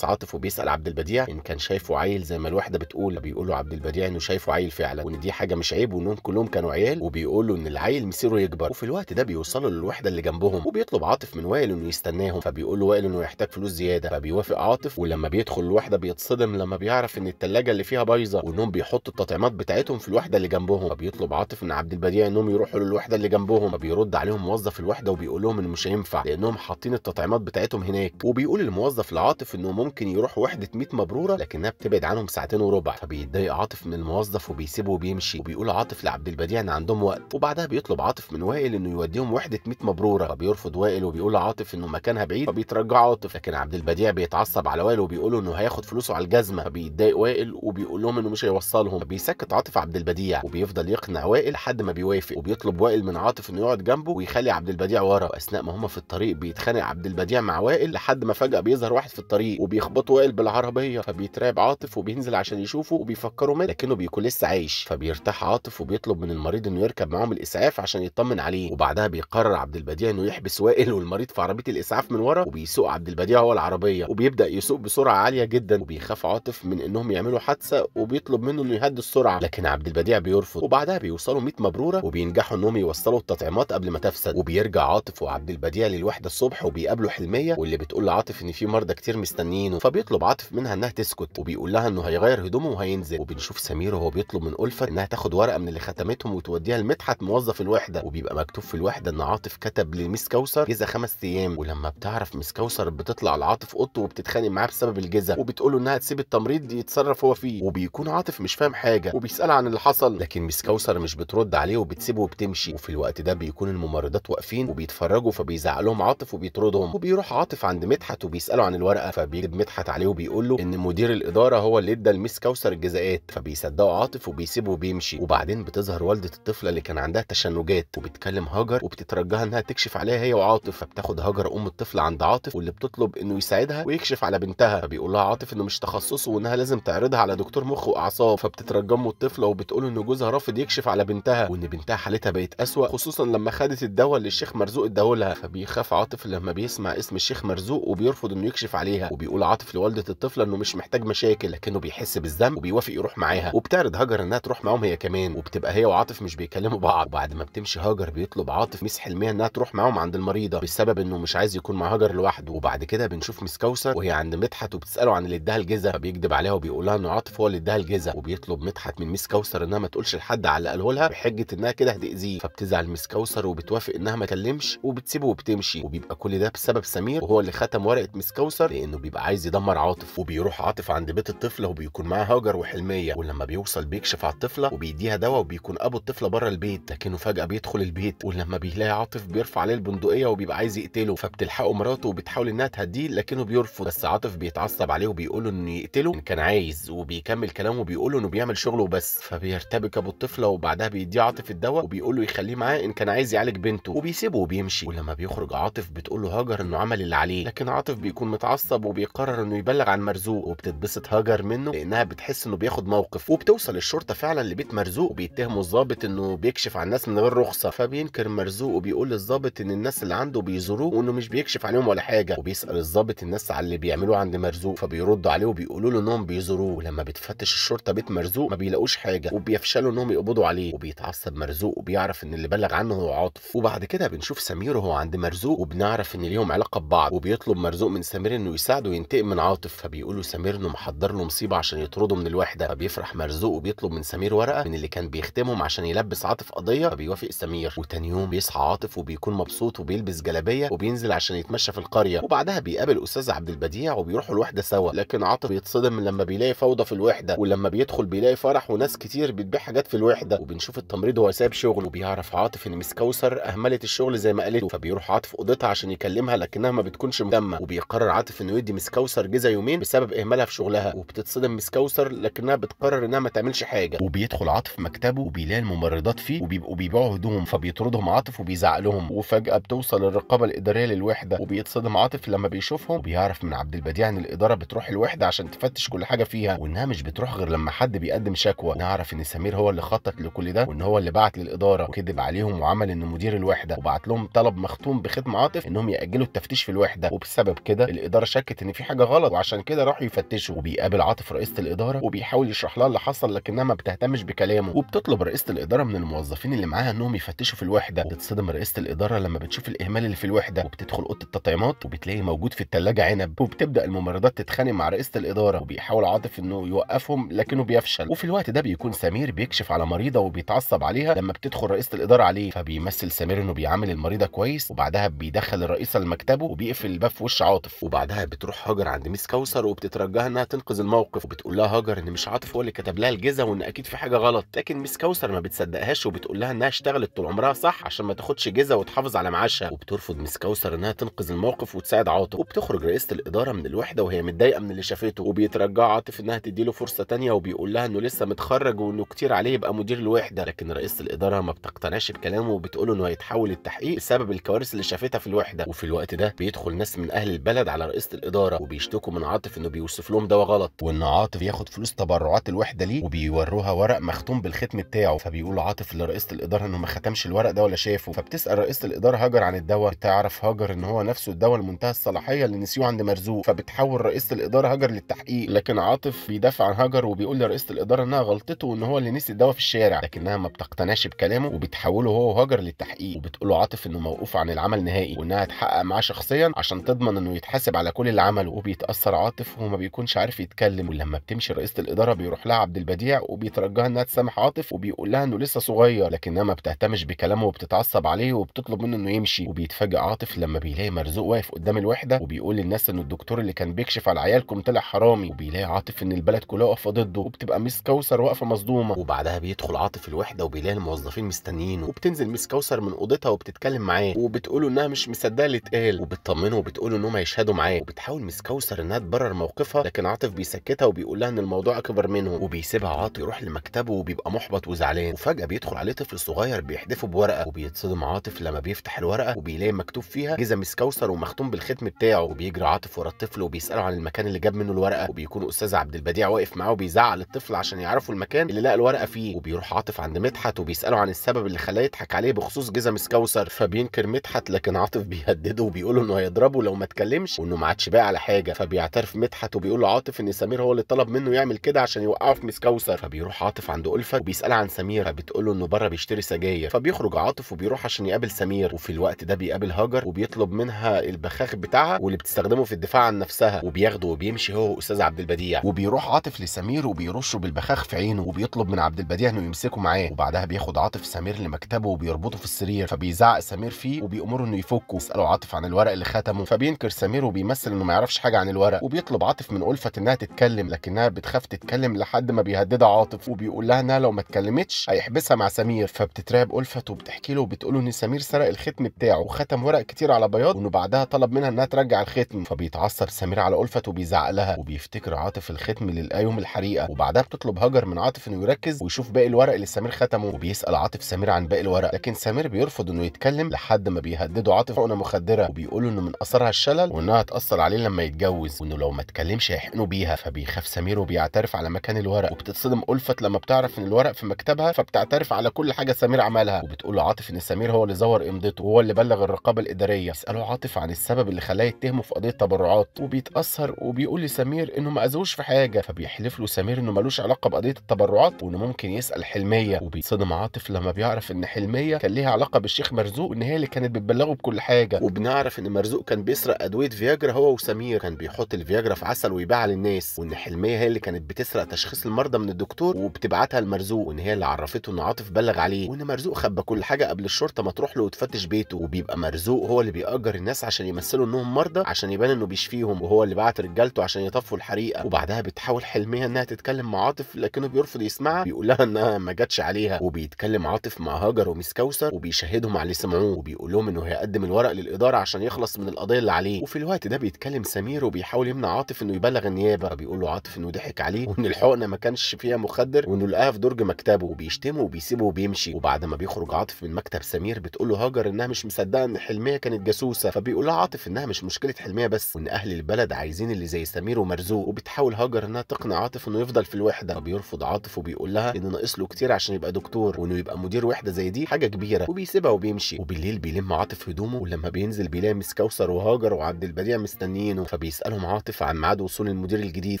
عاطف وبيسال عبد البديع ان كان شايفه عيل زي ما الواحده بتقول بيقولوا له عبد البديع انه شايفه عيل فعلا وان دي حاجه مش عيب وانهم كلهم كانوا عيال وبيقول له ان العيل مصيره يكبر وفي الوقت ده بيوصلوا للوحده اللي جنبهم وبيطلب عاطف من وائل انه يستناهم فبيقول له وائل انه يحتاج فلوس زياده فبيوافق عاطف ولما بيدخل الوحده بيتصدم لما بيعرف ان الثلاجه اللي فيها بايظه وانهم بيحطوا التطعيمات بتاعتهم في الوحده اللي جنبهم فبيطلب عاطف من عبد البديع انهم يروحوا للوحده اللي جنبهم فبيرد عليهم موظف الوحده وبيقول لهم انه مش هينفع لانهم حاطين التطعيمات بتاعتهم هناك وبيقول الموظف لعاطف انه ممكن يروح وحده 100 مبروره لكنها بتبعد عنهم ساعتين وربع فبيتضايق عاطف من الموظف وبيسيبه وبيمشي وبيقول عاطف لعبد البديع ان عندهم وقت وبعدها بيطلب عاطف من وائل انه يوديهم وحده 100 مبروره فبيرفض وائل وبيقول لعاطف انه مكانها بعيد فبيترجع عاطف لكن عبد البديع بيتعصب على وائل وبيقول له انه هياخد فلوسه على الجزمه فبيتضايق وائل وبيقول لهم انه مش هيوصلهم فبيسكت عاطف عبد البديع وبيفضل يقنع وائل لحد ما بيوافق وبيطلب وائل من عاطف انه يقعد جنبه ويخلي عبد البديع ورا واثناء ما هما في الطريق بيتخانق عبد البديع مع وائل لحد ما فجاه بيظهر واحد في الطريق وبي بيخبطوا وائل بالعربيه فبيترعب عاطف وبينزل عشان يشوفه وبيفكروا مات لكنه بيكون لسه عايش فبيرتاح عاطف وبيطلب من المريض انه يركب معاهم الاسعاف عشان يطمن عليه وبعدها بيقرر عبد البديع انه يحبس وائل والمريض في عربيه الاسعاف من ورا وبيسوق عبد البديع هو العربيه وبيبدا يسوق بسرعه عاليه جدا وبيخاف عاطف من انهم يعملوا حادثه وبيطلب منه انه يهدي السرعه لكن عبد البديع بيرفض وبعدها بيوصلوا 100 مبروره وبينجحوا انهم يوصلوا التطعيمات قبل ما تفسد وبيرجع عاطف وعبد البديع للوحده الصبح وبيقابلوا حلميه واللي بتقول لعاطف ان في مرضى كتير مستنيين عينه فبيطلب عاطف منها انها تسكت وبيقول لها انه هيغير هدومه وهينزل وبنشوف سمير وهو بيطلب من ألفة انها تاخد ورقه من اللي ختمتهم وتوديها لمدحت موظف الوحده وبيبقى مكتوب في الوحده ان عاطف كتب لمس كوثر جزا خمس ايام ولما بتعرف مس كوثر بتطلع لعاطف اوضته وبتتخانق معاه بسبب الجزا وبتقول له انها تسيب التمريض يتصرف هو فيه وبيكون عاطف مش فاهم حاجه وبيسال عن اللي حصل لكن مس كوثر مش بترد عليه وبتسيبه وبتمشي وفي الوقت ده بيكون الممرضات واقفين وبيتفرجوا فبيزعق لهم عاطف وبيطردهم وبيروح عاطف عند مدحت وبيساله عن الورقه فبيكتب مدحت عليه وبيقول له ان مدير الاداره هو اللي ادى لميس كوثر الجزاءات فبيصدقه عاطف وبيسيبه وبيمشي وبعدين بتظهر والده الطفله اللي كان عندها تشنجات وبتكلم هاجر وبتترجاها انها تكشف عليها هي وعاطف فبتاخد هاجر ام الطفل عند عاطف واللي بتطلب انه يساعدها ويكشف على بنتها فبيقول لها عاطف انه مش تخصصه وانها لازم تعرضها على دكتور مخ واعصاب فبتترجمه الطفله وبتقول ان جوزها رافض يكشف على بنتها وان بنتها حالتها بقت اسوء خصوصا لما خدت الدواء اللي الشيخ مرزوق اداهولها فبيخاف عاطف لما بيسمع اسم الشيخ مرزوق وبيرفض انه يكشف عليها وبيقول عاطف لوالده الطفله انه مش محتاج مشاكل لكنه بيحس بالذنب وبيوافق يروح معاها وبتعرض هاجر انها تروح معاهم هي كمان وبتبقى هي وعاطف مش بيكلموا بعض وبعد ما بتمشي هاجر بيطلب عاطف ميس حلميه انها تروح معاهم عند المريضه بسبب انه مش عايز يكون مع هاجر لوحده وبعد كده بنشوف مس كوثر وهي عند مدحت وبتساله عن اللي اداها الجزا فبيكذب عليها وبيقول لها انه عاطف هو اللي اداها الجزا وبيطلب مدحت من مس كوثر انها ما تقولش لحد على اللي قاله لها بحجه انها كده هتاذيه فبتزعل مس كوثر وبتوافق انها ما تكلمش وبتسيبه وبتمشي وبيبقى كل ده بسبب سمير وهو اللي ختم ورقه مس كوثر لانه بيبقى عايز يدمر عاطف وبيروح عاطف عند بيت الطفله وبيكون معاه هاجر وحلميه ولما بيوصل بيكشف على الطفله وبيديها دواء وبيكون ابو الطفله بره البيت لكنه فجاه بيدخل البيت ولما بيلاقي عاطف بيرفع عليه البندقيه وبيبقى عايز يقتله فبتلحقه مراته وبتحاول انها تهديه لكنه بيرفض بس عاطف بيتعصب عليه وبيقول له انه يقتله ان كان عايز وبيكمل كلامه وبيقول له انه بيعمل شغله بس فبيرتبك ابو الطفله وبعدها بيديه عاطف الدواء وبيقول له يخليه معاه ان كان عايز يعالج بنته وبيسيبه وبيمشي ولما بيخرج عاطف بتقول له هاجر انه عمل اللي عليه لكن عاطف بيكون متعصب وبيق قرر انه يبلغ عن مرزوق وبتتبسط هاجر منه لانها بتحس انه بياخد موقف وبتوصل الشرطه فعلا لبيت مرزوق وبيتهموا الظابط انه بيكشف عن الناس من غير رخصه فبينكر مرزوق وبيقول للظابط ان الناس اللي عنده بيزوروه وانه مش بيكشف عليهم ولا حاجه وبيسال الظابط الناس على اللي بيعملوه عند مرزوق فبيردوا عليه وبيقولوا له انهم بيزوروه لما بتفتش الشرطه بيت مرزوق ما بيلاقوش حاجه وبيفشلوا انهم يقبضوا عليه وبيتعصب مرزوق وبيعرف ان اللي بلغ عنه هو عاطف وبعد كده بنشوف سمير وهو عند مرزوق وبنعرف ان ليهم علاقه ببعض وبيطلب مرزوق من سمير انه يساعده بينتقم من عاطف فبيقولوا سمير انه محضر له مصيبه عشان يطرده من الوحده فبيفرح مرزوق وبيطلب من سمير ورقه من اللي كان بيخدمهم عشان يلبس عاطف قضيه فبيوافق سمير وتاني يوم بيصحى عاطف وبيكون مبسوط وبيلبس جلابيه وبينزل عشان يتمشى في القريه وبعدها بيقابل استاذ عبد البديع وبيروحوا الوحده سوا لكن عاطف بيتصدم لما بيلاقي فوضى في الوحده ولما بيدخل بيلاقي فرح وناس كتير بتبيع حاجات في الوحده وبنشوف التمريض وهو ساب شغله وبيعرف عاطف ان مس كوثر اهملت الشغل زي ما قالته فبيروح عاطف اوضتها عشان يكلمها لكنها ما بتكونش مهتمه وبيقرر عاطف انه يدي مس كوثر جيزه يومين بسبب اهمالها في شغلها وبتتصدم مس كوثر لكنها بتقرر انها ما تعملش حاجه وبيدخل عاطف مكتبه وبيلاقي الممرضات فيه وبيبقوا بيبيعوا هدوم فبيطردهم عاطف وبيزعق لهم وفجاه بتوصل الرقابه الاداريه للوحده وبيتصدم عاطف لما بيشوفهم وبيعرف من عبد البديع ان الاداره بتروح الوحده عشان تفتش كل حاجه فيها وانها مش بتروح غير لما حد بيقدم شكوى نعرف ان سمير هو اللي خطط لكل ده وان هو اللي بعت للاداره وكذب عليهم وعمل انه مدير الوحده وبعت لهم طلب مختوم بختم عاطف انهم ياجلوا التفتيش في الوحده وبسبب كده الاداره شكت ان في حاجه غلط وعشان كده راحوا يفتشوا وبيقابل عاطف رئيسه الاداره وبيحاول يشرح لها اللي حصل لكنها ما بتهتمش بكلامه وبتطلب رئيسه الاداره من الموظفين اللي معاها انهم يفتشوا في الوحده وبتتصدم رئيسه الاداره لما بتشوف الاهمال اللي في الوحده وبتدخل اوضه التطعيمات وبتلاقي موجود في الثلاجه عنب وبتبدا الممرضات تتخانق مع رئيسه الاداره وبيحاول عاطف انه يوقفهم لكنه بيفشل وفي الوقت ده بيكون سمير بيكشف على مريضه وبيتعصب عليها لما بتدخل رئيسه الاداره عليه فبيمثل سمير انه بيعامل المريضه كويس وبعدها بيدخل الرئيسه لمكتبه وبيقفل الباب في وش عاطف وبعدها بتروح هاجر عند ميس كوثر وبتترجاها انها تنقذ الموقف وبتقول لها هاجر ان مش عاطف هو اللي كتب لها الجيزه وان اكيد في حاجه غلط لكن ميس كوثر ما بتصدقهاش وبتقول لها انها اشتغلت طول عمرها صح عشان ما تاخدش جيزه وتحافظ على معاشها وبترفض ميس كوثر انها تنقذ الموقف وتساعد عاطف وبتخرج رئيسه الاداره من الوحده وهي متضايقه من اللي شافته وبيترجع عاطف انها تديله فرصه ثانيه وبيقول لها انه لسه متخرج وانه كتير عليه يبقى مدير الوحده لكن رئيسه الاداره ما بتقتنعش بكلامه وبتقول انه هيتحول التحقيق بسبب الكوارث اللي شافتها في الوحده وفي الوقت ده بيدخل ناس من اهل البلد على رئيسه الاداره وبيشتكوا من عاطف انه بيوصف لهم ده غلط وان عاطف ياخد فلوس تبرعات الوحده ليه وبيوروها ورق مختوم بالختم بتاعه فبيقول عاطف لرئيسه الاداره انه ما ختمش الورق ده ولا شافه فبتسال رئيسه الاداره هاجر عن الدواء تعرف هاجر ان هو نفسه الدواء المنتهى الصلاحيه اللي نسيوه عند مرزوق فبتحول رئيسه الاداره هاجر للتحقيق لكن عاطف بيدافع عن هاجر وبيقول لرئيسه الاداره انها غلطته وان هو اللي نسي الدواء في الشارع لكنها ما بتقتنعش بكلامه وبتحوله هو وهاجر للتحقيق وبتقول عاطف انه موقوف عن العمل نهائي وانها تحقق معاه شخصيا عشان تضمن انه يتحاسب على كل اللي عمله وبيتاثر عاطف وما بيكونش عارف يتكلم ولما بتمشي رئيسه الاداره بيروح لها عبد البديع وبيترجاها انها تسامح عاطف وبيقول لها انه لسه صغير لكنها ما بتهتمش بكلامه وبتتعصب عليه وبتطلب منه انه يمشي وبيتفاجئ عاطف لما بيلاقي مرزوق واقف قدام الوحده وبيقول للناس ان الدكتور اللي كان بيكشف على عيالكم طلع حرامي وبيلاقي عاطف ان البلد كلها واقفه ضده وبتبقى ميس كوثر واقفه مصدومه وبعدها بيدخل عاطف الوحده وبيلاقي الموظفين مستنيينه وبتنزل ميس كوثر من اوضتها وبتتكلم معاه وبتقوله انها مش مصدقه اللي اتقال وبتطمنه وبتقوله انهم هيشهدوا معاه وبتحاول ميس كوثر انها تبرر موقفها لكن عاطف بيسكتها وبيقول لها ان الموضوع اكبر منه وبيسيبها عاطف يروح لمكتبه وبيبقى محبط وزعلان وفجاه بيدخل عليه طفل صغير بيحدفه بورقه وبيتصدم عاطف لما بيفتح الورقه وبيلاقي مكتوب فيها جزم كوثر ومختوم بالختم بتاعه وبيجري عاطف ورا الطفل وبيساله عن المكان اللي جاب منه الورقه وبيكون استاذ عبد البديع واقف معاه وبيزعق للطفل عشان يعرفوا المكان اللي لقى الورقه فيه وبيروح عاطف عند مدحت وبيساله عن السبب اللي خلاه يضحك عليه بخصوص جزم كوثر فبينكر مدحت لكن عاطف بيهدده وبيقول انه هيضربه لو ما اتكلمش وانه ما عادش بقى على حاجه فبيعترف مدحت وبيقول لعاطف ان سمير هو اللي طلب منه يعمل كده عشان يوقعه في مس كوثر فبيروح عاطف عند ألفة وبيسال عن سميرة بتقول له انه بره بيشتري سجاير فبيخرج عاطف وبيروح عشان يقابل سمير وفي الوقت ده بيقابل هاجر وبيطلب منها البخاخ بتاعها واللي بتستخدمه في الدفاع عن نفسها وبياخده وبيمشي هو واستاذ عبد البديع وبيروح عاطف لسمير وبيرشه بالبخاخ في عينه وبيطلب من عبد البديع انه يمسكه معاه وبعدها بياخد عاطف سمير لمكتبه وبيربطه في السرير فبيزعق سمير فيه وبيأمره انه يفكه يسأله عاطف عن الورق اللي ختمه فبينكر سمير وبيمثل انه ما يعرفش يعرفش حاجه عن الورق وبيطلب عاطف من ألفت انها تتكلم لكنها بتخاف تتكلم لحد ما بيهددها عاطف وبيقول لها انها لو ما اتكلمتش هيحبسها مع سمير فبتترعب ألفت وبتحكي له وبتقول له ان سمير سرق الختم بتاعه وختم ورق كتير على بياض وانه بعدها طلب منها انها ترجع الختم فبيتعصب سمير على ألفت وبيزعق لها وبيفتكر عاطف الختم للأيوم الحريقه وبعدها بتطلب هاجر من عاطف انه يركز ويشوف باقي الورق اللي سمير ختمه وبيسال عاطف سمير عن باقي الورق لكن سمير بيرفض انه يتكلم لحد ما بيهدده عاطف حقنه مخدره وبيقول انه من اثرها الشلل وانها هتاثر عليه لما يتجوز وانه لو ما اتكلمش هيحقنوا بيها فبيخاف سمير وبيعترف على مكان الورق وبتتصدم ألفت لما بتعرف ان الورق في مكتبها فبتعترف على كل حاجه سمير عملها وبتقول لعاطف ان سمير هو اللي زور امضته وهو اللي بلغ الرقابه الاداريه يساله عاطف عن السبب اللي خلاه يتهمه في قضيه تبرعات وبيتاثر وبيقول لسمير انه ما اذوش في حاجه فبيحلف له سمير انه ملوش علاقه بقضيه التبرعات وانه ممكن يسال حلميه وبيتصدم عاطف لما بيعرف ان حلميه كان ليها علاقه بالشيخ مرزوق ان هي اللي كانت بتبلغه بكل حاجه وبنعرف ان مرزوق كان بيسرق ادويه فياجرا هو وسمير كان بيحط الفياجرا في عسل ويبيعها للناس وان حلميه هي اللي كانت بتسرق تشخيص المرضى من الدكتور وبتبعتها لمرزوق وان هي اللي عرفته ان عاطف بلغ عليه وان مرزوق خبى كل حاجه قبل الشرطه ما تروح له وتفتش بيته وبيبقى مرزوق هو اللي بيأجر الناس عشان يمثلوا انهم مرضى عشان يبان انه بيشفيهم وهو اللي بعت رجالته عشان يطفوا الحريقه وبعدها بتحاول حلميه انها تتكلم مع عاطف لكنه بيرفض يسمعها بيقول لها انها ما جاتش عليها وبيتكلم عاطف مع هاجر وميس كوثر وبيشهدهم على اللي سمعوه وبيقول لهم انه هيقدم الورق للاداره عشان يخلص من القضيه اللي عليه وفي الوقت ده بيتكلم سمير الامير وبيحاول يمنع عاطف انه يبلغ النيابه بيقول له عاطف انه ضحك عليه وان الحقنه ما كانش فيها مخدر وانه لقاها في درج مكتبه وبيشتمه وبيسيبه وبيمشي وبعد ما بيخرج عاطف من مكتب سمير بتقول له هاجر انها مش مصدقه ان حلميه كانت جاسوسه فبيقول لها عاطف انها مش مشكله حلميه بس وان اهل البلد عايزين اللي زي سمير ومرزوق وبتحاول هاجر انها تقنع عاطف انه يفضل في الوحده فبيرفض عاطف وبيقول لها ان ناقص له كتير عشان يبقى دكتور وانه يبقى مدير وحده زي دي حاجه كبيره وبيسيبها وبيمشي وبالليل بيلم عاطف هدومه ولما بينزل بيلاقي مسكوسر وهاجر وعبد البديع مستنيينه فبيسالهم عاطف عن ميعاد وصول المدير الجديد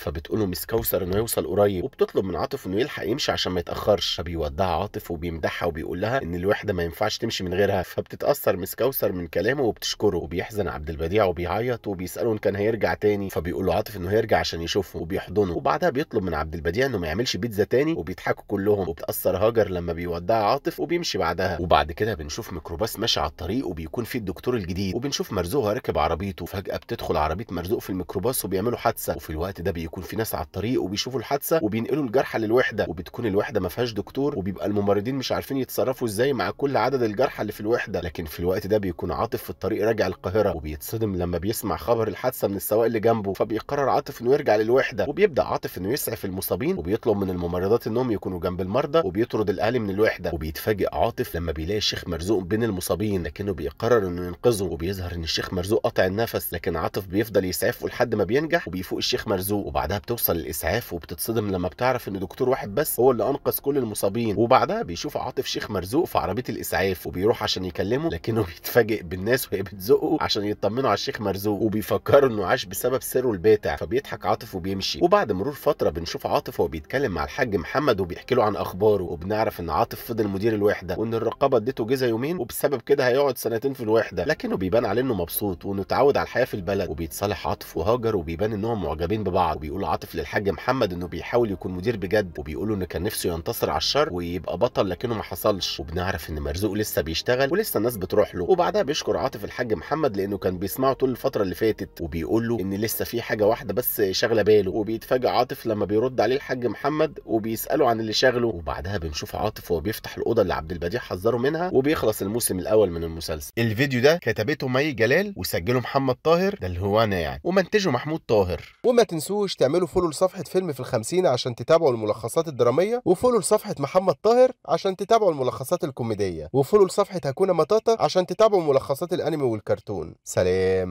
فبتقول له مس كوثر انه يوصل قريب وبتطلب من عاطف انه يلحق يمشي عشان ما يتاخرش فبيودعها عاطف وبيمدحها وبيقول لها ان الوحده ما ينفعش تمشي من غيرها فبتتاثر مس كوثر من كلامه وبتشكره وبيحزن عبد البديع وبيعيط وبيساله ان كان هيرجع تاني فبيقول له عاطف انه هيرجع عشان يشوفه وبيحضنه وبعدها بيطلب من عبد البديع انه ما يعملش بيتزا تاني وبيضحكوا كلهم وبتاثر هاجر لما بيودعها عاطف وبيمشي بعدها وبعد كده بنشوف ميكروباص ماشي على الطريق وبيكون فيه الدكتور الجديد وبنشوف مرزوقها راكب عربيته فجاه بتدخل عربيه مرزوق في الميكروباص وبيعملوا حادثه وفي الوقت ده بيكون في ناس على الطريق وبيشوفوا الحادثه وبينقلوا الجرحى للوحده وبتكون الوحده ما فيهاش دكتور وبيبقى الممرضين مش عارفين يتصرفوا ازاي مع كل عدد الجرحى اللي في الوحده لكن في الوقت ده بيكون عاطف في الطريق راجع القاهره وبيتصدم لما بيسمع خبر الحادثه من السواق اللي جنبه فبيقرر عاطف انه يرجع للوحده وبيبدا عاطف انه يسعف المصابين وبيطلب من الممرضات انهم يكونوا جنب المرضى وبيطرد الاهالي من الوحده وبيتفاجئ عاطف لما بيلاقي الشيخ مرزوق بين المصابين لكنه بيقرر انه ينقذه وبيظهر ان الشيخ مرزوق قطع النفس لكن عاطف بيفضل الاسعاف ولحد ما بينجح وبيفوق الشيخ مرزوق وبعدها بتوصل الاسعاف وبتتصدم لما بتعرف ان دكتور واحد بس هو اللي انقذ كل المصابين وبعدها بيشوف عاطف شيخ مرزوق في عربيه الاسعاف وبيروح عشان يكلمه لكنه بيتفاجئ بالناس وهي بتزقه عشان يطمنوا على الشيخ مرزوق وبيفكروا انه عاش بسبب سره الباتع فبيضحك عاطف وبيمشي وبعد مرور فتره بنشوف عاطف وهو بيتكلم مع الحاج محمد وبيحكي له عن اخباره وبنعرف ان عاطف فضل مدير الوحده وان الرقابه اديته جزا يومين وبسبب كده هيقعد سنتين في الوحده لكنه بيبان عليه انه مبسوط وانه اتعود على الحياه في البلد وبيتصالح رايح عاطف وهاجر وبيبان انهم معجبين ببعض وبيقول عاطف للحاج محمد انه بيحاول يكون مدير بجد وبيقول انه كان نفسه ينتصر على الشر ويبقى بطل لكنه ما حصلش وبنعرف ان مرزوق لسه بيشتغل ولسه الناس بتروح له وبعدها بيشكر عاطف الحاج محمد لانه كان بيسمعه طول الفتره اللي فاتت وبيقول له ان لسه في حاجه واحده بس شاغله باله وبيتفاجئ عاطف لما بيرد عليه الحاج محمد وبيساله عن اللي شاغله وبعدها بنشوف عاطف وهو بيفتح الاوضه اللي عبد البديع حذره منها وبيخلص الموسم الاول من المسلسل الفيديو ده كتبته مي جلال وسجله محمد طاهر ده اللي هو انا يعني يعني ومنتجه محمود طاهر وما تنسوش تعملوا فولو لصفحه فيلم في الخمسين عشان تتابعوا الملخصات الدراميه وفولو لصفحه محمد طاهر عشان تتابعوا الملخصات الكوميديه وفولو لصفحه هكونا مطاطا عشان تتابعوا ملخصات الانمي والكرتون سلام